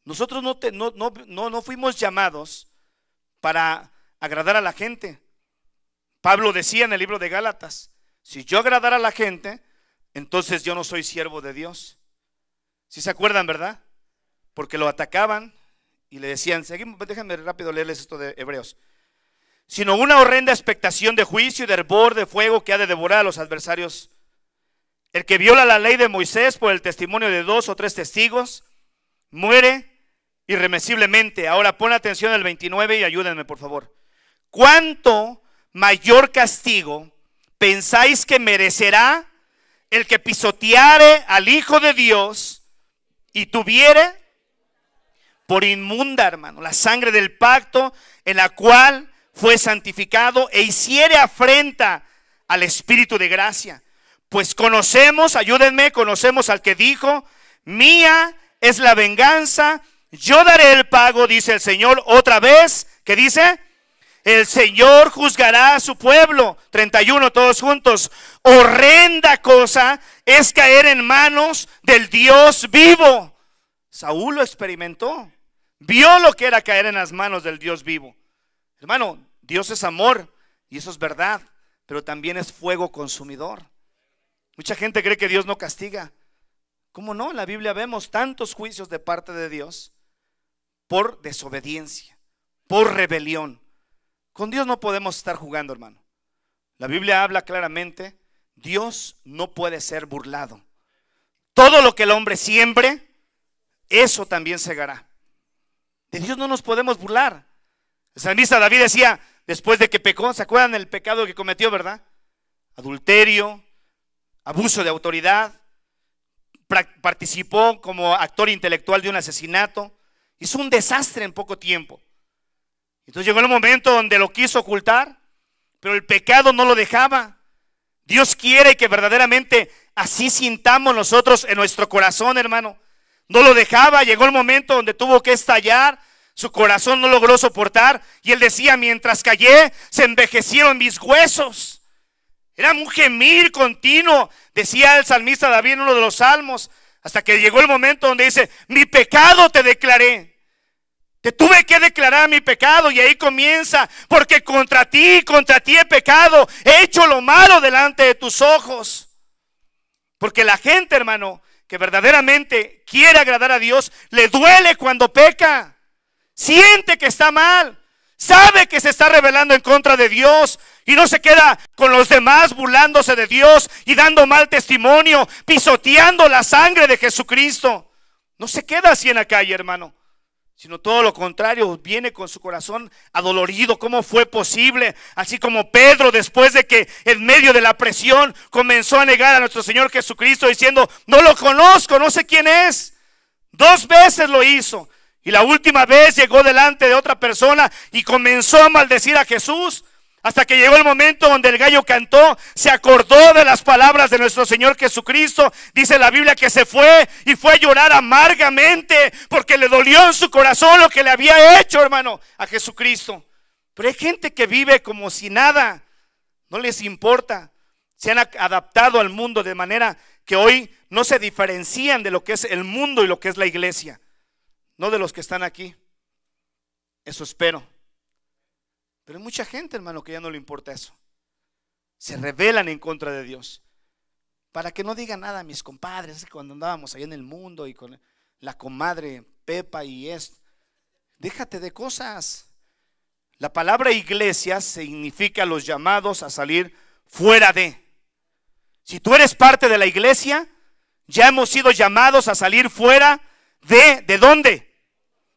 Nosotros no, te, fuimos llamados para agradar a la gente. Pablo decía en el libro de Gálatas, si yo agradara a la gente, entonces yo no soy siervo de Dios. Si se acuerdan, ¿verdad? Porque lo atacaban y le decían, seguimos, déjenme rápido leerles esto de Hebreos, sino una horrenda expectación de juicio y de hervor de fuego que ha de devorar a los adversarios. El que viola la ley de Moisés por el testimonio de dos o tres testigos, muere irremesiblemente. Ahora pon atención al 29 y ayúdenme, por favor. ¿Cuánto mayor castigo pensáis que merecerá el que pisoteare al Hijo de Dios y tuviere por inmunda, hermano, la sangre del pacto en la cual fue santificado e hiciere afrenta al Espíritu de gracia. Pues conocemos, ayúdenme, conocemos al que dijo, mía es la venganza, yo daré el pago, dice el Señor, otra vez, que dice, el Señor juzgará a su pueblo. 31, todos juntos. Horrenda cosa es caer en manos del Dios vivo. Saúl lo experimentó. Vio lo que era caer en las manos del Dios vivo. Hermano, Dios es amor y eso es verdad, pero también es fuego consumidor. Mucha gente cree que Dios no castiga. ¿Cómo no? En la Biblia vemos tantos juicios de parte de Dios por desobediencia, por rebelión. Con Dios no podemos estar jugando, hermano. La Biblia habla claramente, Dios no puede ser burlado. Todo lo que el hombre siembre, eso también segará. De Dios no nos podemos burlar. El salmista David decía, después de que pecó, ¿se acuerdan el pecado que cometió, verdad? Adulterio, abuso de autoridad, participó como actor intelectual de un asesinato, hizo un desastre en poco tiempo. Entonces llegó el momento donde lo quiso ocultar, pero el pecado no lo dejaba. Dios quiere que verdaderamente así sintamos nosotros en nuestro corazón, hermano. No lo dejaba, llegó el momento donde tuvo que estallar, su corazón no logró soportar y él decía, mientras callé, se envejecieron mis huesos. Era un gemir continuo, decía el salmista David en uno de los salmos, hasta que llegó el momento donde dice, mi pecado te declaré. Que tuve que declarar mi pecado y ahí comienza, porque contra ti, contra ti he pecado, he hecho lo malo delante de tus ojos. Porque la gente, hermano, que verdaderamente quiere agradar a Dios, le duele cuando peca, siente que está mal, sabe que se está rebelando en contra de Dios, y no se queda con los demás burlándose de Dios y dando mal testimonio, pisoteando la sangre de Jesucristo. No se queda así en la calle, hermano sino todo lo contrario, viene con su corazón adolorido. ¿Cómo fue posible? Así como Pedro, después de que en medio de la presión comenzó a negar a nuestro Señor Jesucristo, diciendo, no lo conozco, no sé quién es. Dos veces lo hizo. Y la última vez llegó delante de otra persona y comenzó a maldecir a Jesús. Hasta que llegó el momento donde el gallo cantó, se acordó de las palabras de nuestro Señor Jesucristo. Dice la Biblia que se fue y fue a llorar amargamente porque le dolió en su corazón lo que le había hecho, hermano, a Jesucristo. Pero hay gente que vive como si nada, no les importa. Se han adaptado al mundo de manera que hoy no se diferencian de lo que es el mundo y lo que es la iglesia, no de los que están aquí. Eso espero. Pero hay mucha gente, hermano, que ya no le importa eso. Se rebelan en contra de Dios. Para que no digan nada a mis compadres, cuando andábamos ahí en el mundo y con la comadre Pepa y esto. Déjate de cosas. La palabra iglesia significa los llamados a salir fuera de. Si tú eres parte de la iglesia, ya hemos sido llamados a salir fuera de. ¿De dónde?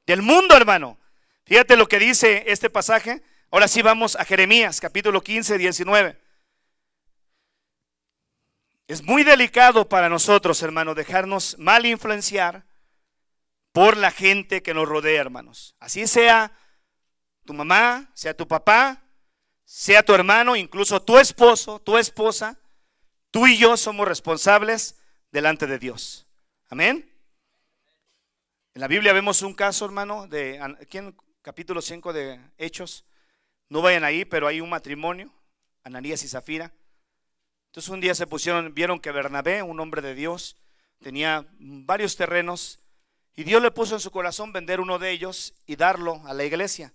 Del mundo, hermano. Fíjate lo que dice este pasaje. Ahora sí vamos a Jeremías, capítulo 15, 19. Es muy delicado para nosotros, hermanos, dejarnos mal influenciar por la gente que nos rodea, hermanos. Así sea tu mamá, sea tu papá, sea tu hermano, incluso tu esposo, tu esposa, tú y yo somos responsables delante de Dios. Amén. En la Biblia vemos un caso, hermano, de aquí en capítulo 5 de Hechos, no vayan ahí, pero hay un matrimonio, Ananías y Zafira. Entonces un día se pusieron, vieron que Bernabé, un hombre de Dios, tenía varios terrenos y Dios le puso en su corazón vender uno de ellos y darlo a la iglesia.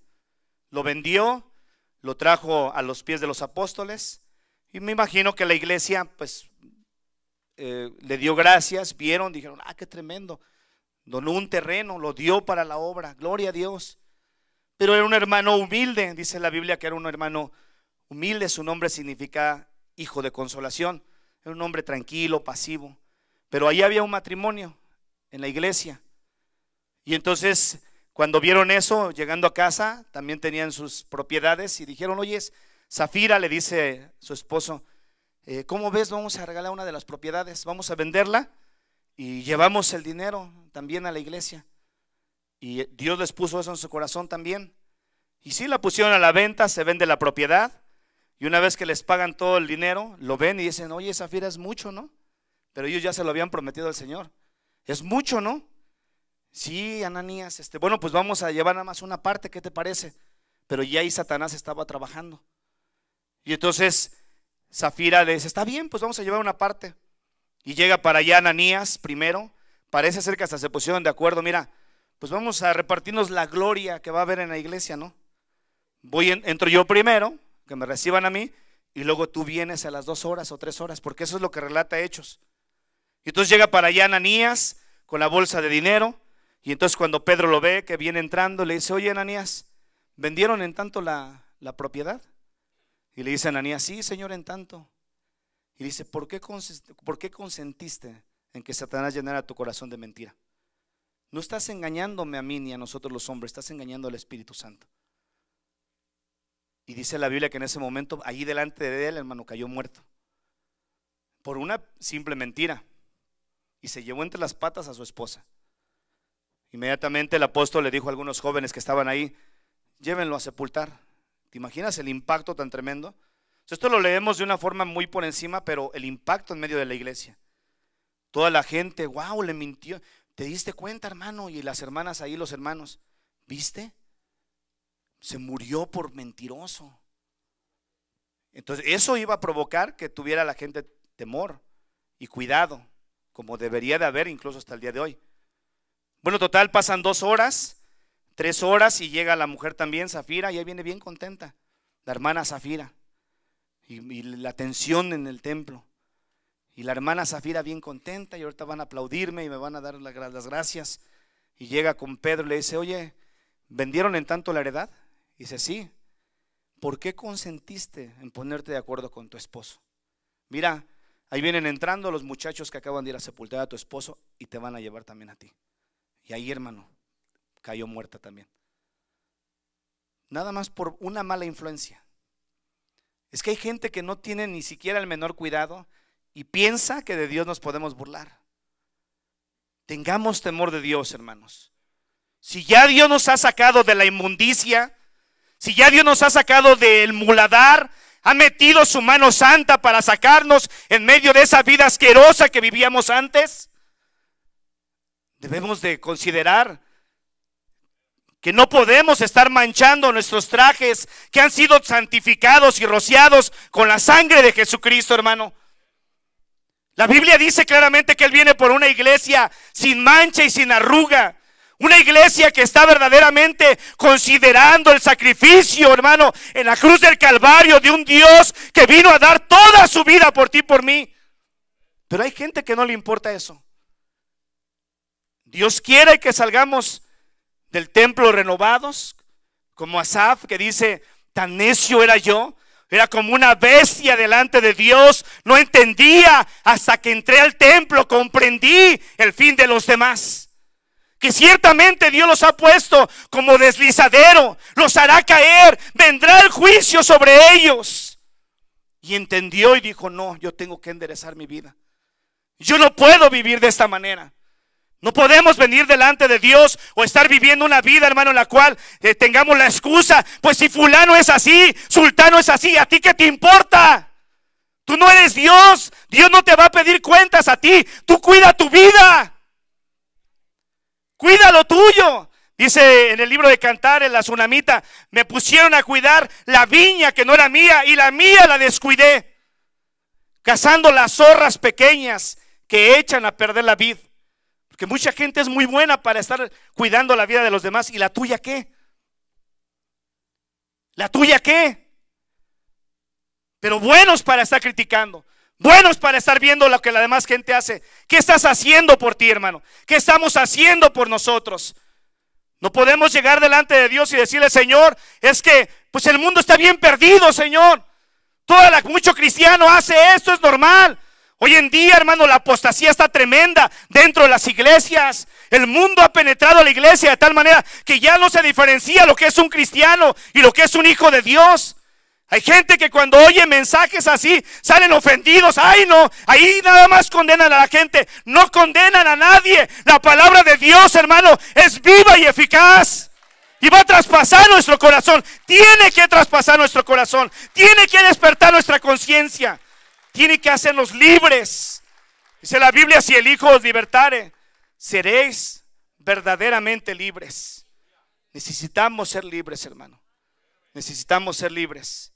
Lo vendió, lo trajo a los pies de los apóstoles y me imagino que la iglesia pues eh, le dio gracias, vieron, dijeron, ah, qué tremendo, donó un terreno, lo dio para la obra, gloria a Dios. Pero era un hermano humilde, dice la Biblia que era un hermano humilde, su nombre significa hijo de consolación, era un hombre tranquilo, pasivo. Pero ahí había un matrimonio en la iglesia. Y entonces, cuando vieron eso, llegando a casa, también tenían sus propiedades y dijeron, oye, Zafira le dice su esposo, eh, ¿cómo ves? Vamos a regalar una de las propiedades, vamos a venderla y llevamos el dinero también a la iglesia. Y Dios les puso eso en su corazón también. Y si la pusieron a la venta, se vende la propiedad. Y una vez que les pagan todo el dinero, lo ven y dicen, oye, Zafira es mucho, ¿no? Pero ellos ya se lo habían prometido al Señor. Es mucho, ¿no? Sí, Ananías, este, bueno, pues vamos a llevar nada más una parte, ¿qué te parece? Pero ya ahí Satanás estaba trabajando. Y entonces Zafira le dice, está bien, pues vamos a llevar una parte. Y llega para allá Ananías primero. Parece ser que hasta se pusieron de acuerdo, mira, pues vamos a repartirnos la gloria que va a haber en la iglesia, ¿no? Voy, entro yo primero, que me reciban a mí, y luego tú vienes a las dos horas o tres horas, porque eso es lo que relata Hechos. Y entonces llega para allá Ananías con la bolsa de dinero, y entonces cuando Pedro lo ve que viene entrando, le dice, oye Ananías, ¿vendieron en tanto la, la propiedad? Y le dice Ananías, sí, señor, en tanto. Y dice, ¿por qué, ¿por qué consentiste en que Satanás llenara tu corazón de mentira? No estás engañándome a mí ni a nosotros los hombres, estás engañando al Espíritu Santo. Y dice la Biblia que en ese momento, ahí delante de él, el hermano, cayó muerto. Por una simple mentira. Y se llevó entre las patas a su esposa. Inmediatamente el apóstol le dijo a algunos jóvenes que estaban ahí, llévenlo a sepultar. ¿Te imaginas el impacto tan tremendo? Esto lo leemos de una forma muy por encima, pero el impacto en medio de la iglesia. Toda la gente, wow, le mintió. ¿Te diste cuenta, hermano? Y las hermanas ahí, los hermanos, ¿viste? Se murió por mentiroso. Entonces, eso iba a provocar que tuviera la gente temor y cuidado, como debería de haber incluso hasta el día de hoy. Bueno, total, pasan dos horas, tres horas y llega la mujer también, Zafira, y ahí viene bien contenta, la hermana Zafira, y, la tensión en el templo. Y la hermana Zafira bien contenta y ahorita van a aplaudirme y me van a dar las gracias. Y llega con Pedro y le dice, oye, ¿vendieron en tanto la heredad? Y dice, sí. ¿Por qué consentiste en ponerte de acuerdo con tu esposo? Mira, ahí vienen entrando los muchachos que acaban de ir a sepultar a tu esposo y te van a llevar también a ti. Y ahí, hermano, cayó muerta también. Nada más por una mala influencia. Es que hay gente que no tiene ni siquiera el menor cuidado, y piensa que de Dios nos podemos burlar. Tengamos temor de Dios, hermanos. Si ya Dios nos ha sacado de la inmundicia, si ya Dios nos ha sacado del muladar, ha metido su mano santa para sacarnos en medio de esa vida asquerosa que vivíamos antes, debemos de considerar que no podemos estar manchando nuestros trajes que han sido santificados y rociados con la sangre de Jesucristo, hermano. La Biblia dice claramente que Él viene por una iglesia sin mancha y sin arruga. Una iglesia que está verdaderamente considerando el sacrificio, hermano, en la cruz del Calvario de un Dios que vino a dar toda su vida por ti, y por mí. Pero hay gente que no le importa eso. Dios quiere que salgamos del templo renovados, como Asaf que dice, tan necio era yo era como una bestia delante de Dios. No entendía hasta que entré al templo, comprendí el fin de los demás. Que ciertamente Dios los ha puesto como deslizadero, los hará caer, vendrá el juicio sobre ellos. Y entendió y dijo, no, yo tengo que enderezar mi vida. Yo no puedo vivir de esta manera. No podemos venir delante de Dios o estar viviendo una vida, hermano, en la cual eh, tengamos la excusa. Pues si fulano es así, sultano es así, ¿a ti qué te importa? Tú no eres Dios. Dios no te va a pedir cuentas a ti. Tú cuida tu vida. Cuida lo tuyo. Dice en el libro de Cantar, en la tsunamita, me pusieron a cuidar la viña que no era mía y la mía la descuidé, cazando las zorras pequeñas que echan a perder la vid. Porque mucha gente es muy buena para estar cuidando la vida de los demás. ¿Y la tuya qué? ¿La tuya qué? Pero buenos para estar criticando. Buenos para estar viendo lo que la demás gente hace. ¿Qué estás haciendo por ti, hermano? ¿Qué estamos haciendo por nosotros? No podemos llegar delante de Dios y decirle, Señor, es que pues el mundo está bien perdido, Señor. Toda la, mucho cristiano hace esto, es normal. Hoy en día, hermano, la apostasía está tremenda dentro de las iglesias. El mundo ha penetrado a la iglesia de tal manera que ya no se diferencia lo que es un cristiano y lo que es un hijo de Dios. Hay gente que cuando oye mensajes así salen ofendidos. Ay, no, ahí nada más condenan a la gente. No condenan a nadie. La palabra de Dios, hermano, es viva y eficaz. Y va a traspasar nuestro corazón. Tiene que traspasar nuestro corazón. Tiene que despertar nuestra conciencia tiene que hacernos libres. Dice la Biblia, si el Hijo os libertare, seréis verdaderamente libres. Necesitamos ser libres, hermano. Necesitamos ser libres.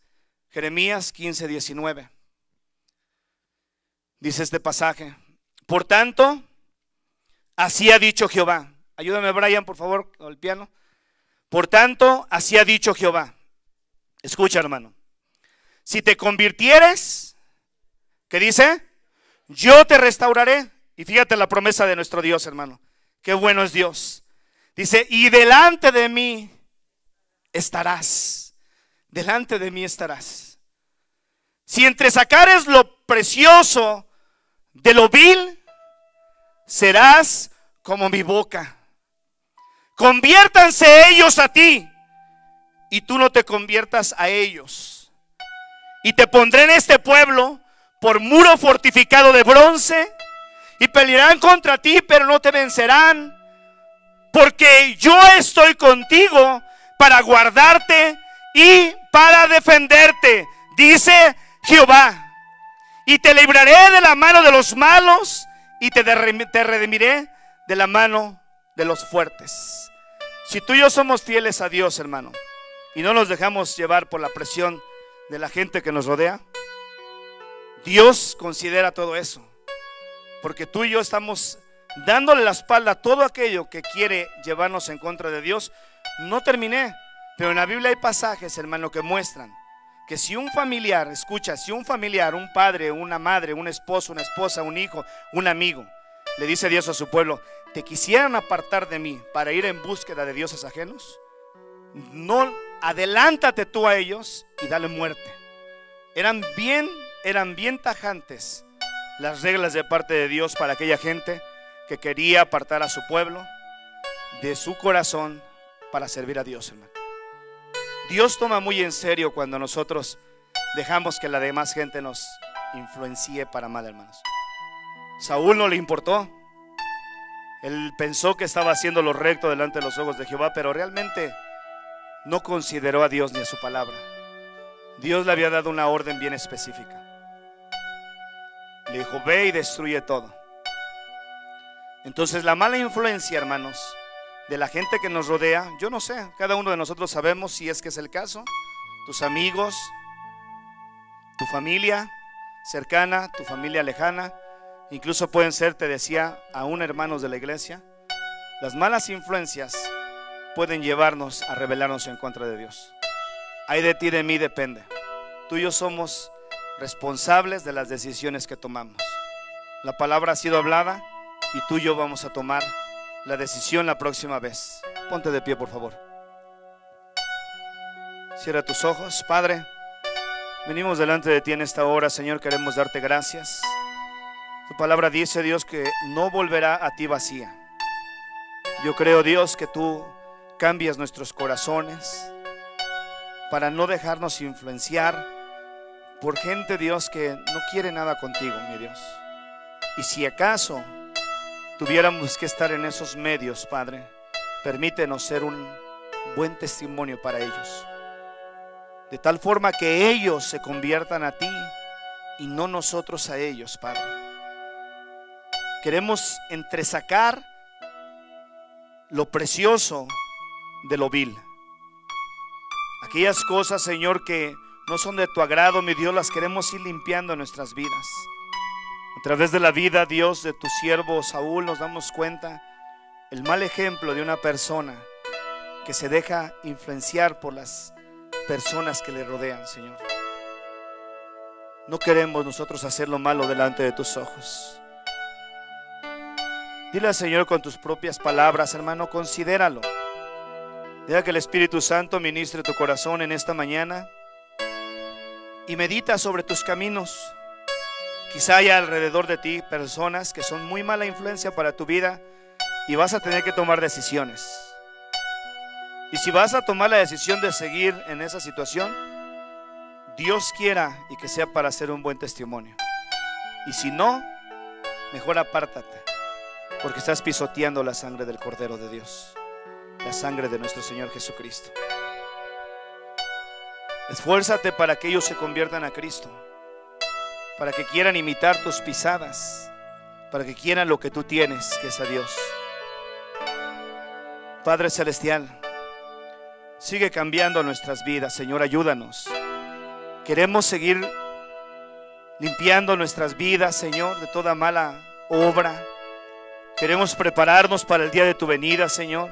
Jeremías 15, 19. Dice este pasaje. Por tanto, así ha dicho Jehová. Ayúdame, Brian, por favor, al piano. Por tanto, así ha dicho Jehová. Escucha, hermano. Si te convirtieres ¿Qué dice? Yo te restauraré. Y fíjate la promesa de nuestro Dios, hermano. Qué bueno es Dios. Dice, y delante de mí estarás. Delante de mí estarás. Si entre sacares lo precioso de lo vil, serás como mi boca. Conviértanse ellos a ti y tú no te conviertas a ellos. Y te pondré en este pueblo por muro fortificado de bronce y pelearán contra ti, pero no te vencerán, porque yo estoy contigo para guardarte y para defenderte, dice Jehová. Y te libraré de la mano de los malos y te, redimiré de la mano de los fuertes. Si tú y yo somos fieles a Dios, hermano, y no nos dejamos llevar por la presión de la gente que nos rodea, Dios considera todo eso. Porque tú y yo estamos dándole la espalda a todo aquello que quiere llevarnos en contra de Dios. No terminé, pero en la Biblia hay pasajes, hermano, que muestran que si un familiar, escucha, si un familiar, un padre, una madre, un esposo, una esposa, un hijo, un amigo, le dice Dios a su pueblo, te quisieran apartar de mí para ir en búsqueda de dioses ajenos, no adelántate tú a ellos y dale muerte. Eran bien eran bien tajantes las reglas de parte de Dios para aquella gente que quería apartar a su pueblo de su corazón para servir a Dios, hermano. Dios toma muy en serio cuando nosotros dejamos que la demás gente nos influencie para mal, hermanos. Saúl no le importó. Él pensó que estaba haciendo lo recto delante de los ojos de Jehová, pero realmente no consideró a Dios ni a su palabra. Dios le había dado una orden bien específica. Le dijo, ve y destruye todo. Entonces la mala influencia, hermanos, de la gente que nos rodea, yo no sé, cada uno de nosotros sabemos si es que es el caso, tus amigos, tu familia cercana, tu familia lejana, incluso pueden ser, te decía, aún hermanos de la iglesia, las malas influencias pueden llevarnos a rebelarnos en contra de Dios. Hay de ti, de mí depende. Tú y yo somos responsables de las decisiones que tomamos. La palabra ha sido hablada y tú y yo vamos a tomar la decisión la próxima vez. Ponte de pie, por favor. Cierra tus ojos, Padre. Venimos delante de ti en esta hora, Señor. Queremos darte gracias. Tu palabra dice, Dios, que no volverá a ti vacía. Yo creo, Dios, que tú cambias nuestros corazones para no dejarnos influenciar por gente, Dios, que no quiere nada contigo, mi Dios. Y si acaso tuviéramos que estar en esos medios, Padre, permítenos ser un buen testimonio para ellos. De tal forma que ellos se conviertan a ti y no nosotros a ellos, Padre. Queremos entresacar lo precioso de lo vil. Aquellas cosas, Señor, que no son de tu agrado, mi Dios, las queremos ir limpiando en nuestras vidas. A través de la vida, Dios, de tu siervo Saúl, nos damos cuenta el mal ejemplo de una persona que se deja influenciar por las personas que le rodean, Señor. No queremos nosotros hacer lo malo delante de tus ojos. Dile al Señor con tus propias palabras, hermano, considéralo. Deja que el Espíritu Santo ministre tu corazón en esta mañana y medita sobre tus caminos. Quizá haya alrededor de ti personas que son muy mala influencia para tu vida y vas a tener que tomar decisiones. Y si vas a tomar la decisión de seguir en esa situación, Dios quiera y que sea para hacer un buen testimonio. Y si no, mejor apártate, porque estás pisoteando la sangre del Cordero de Dios, la sangre de nuestro Señor Jesucristo. Esfuérzate para que ellos se conviertan a Cristo, para que quieran imitar tus pisadas, para que quieran lo que tú tienes, que es a Dios. Padre Celestial, sigue cambiando nuestras vidas, Señor, ayúdanos. Queremos seguir limpiando nuestras vidas, Señor, de toda mala obra. Queremos prepararnos para el día de tu venida, Señor,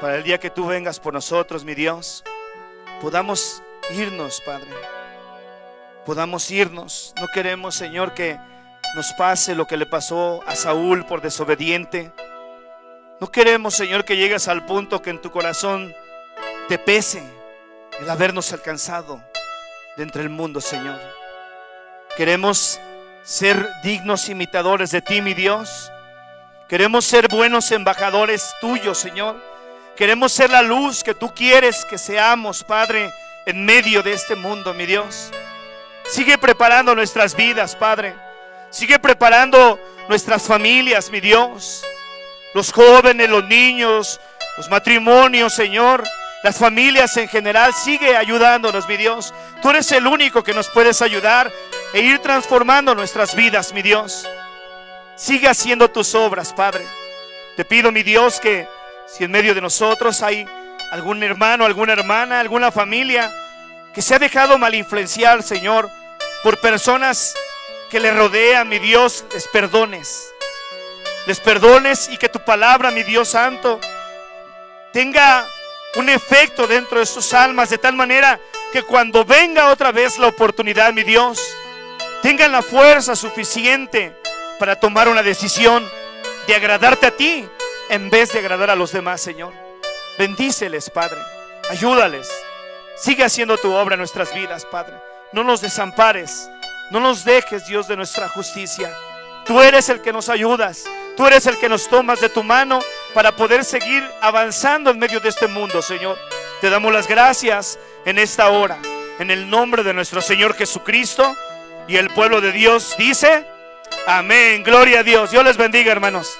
para el día que tú vengas por nosotros, mi Dios. Podamos irnos, Padre. Podamos irnos. No queremos, Señor, que nos pase lo que le pasó a Saúl por desobediente. No queremos, Señor, que llegues al punto que en tu corazón te pese el habernos alcanzado de entre el mundo, Señor. Queremos ser dignos imitadores de ti, mi Dios. Queremos ser buenos embajadores tuyos, Señor. Queremos ser la luz que tú quieres que seamos, Padre en medio de este mundo, mi Dios. Sigue preparando nuestras vidas, Padre. Sigue preparando nuestras familias, mi Dios. Los jóvenes, los niños, los matrimonios, Señor. Las familias en general, sigue ayudándonos, mi Dios. Tú eres el único que nos puedes ayudar e ir transformando nuestras vidas, mi Dios. Sigue haciendo tus obras, Padre. Te pido, mi Dios, que si en medio de nosotros hay algún hermano, alguna hermana, alguna familia que se ha dejado mal influenciar, Señor, por personas que le rodean, mi Dios, les perdones. Les perdones y que tu palabra, mi Dios Santo, tenga un efecto dentro de sus almas de tal manera que cuando venga otra vez la oportunidad, mi Dios, tengan la fuerza suficiente para tomar una decisión de agradarte a ti en vez de agradar a los demás, Señor. Bendíceles, Padre. Ayúdales. Sigue haciendo tu obra en nuestras vidas, Padre. No nos desampares. No nos dejes, Dios, de nuestra justicia. Tú eres el que nos ayudas. Tú eres el que nos tomas de tu mano para poder seguir avanzando en medio de este mundo, Señor. Te damos las gracias en esta hora. En el nombre de nuestro Señor Jesucristo. Y el pueblo de Dios dice, amén. Gloria a Dios. Dios les bendiga, hermanos.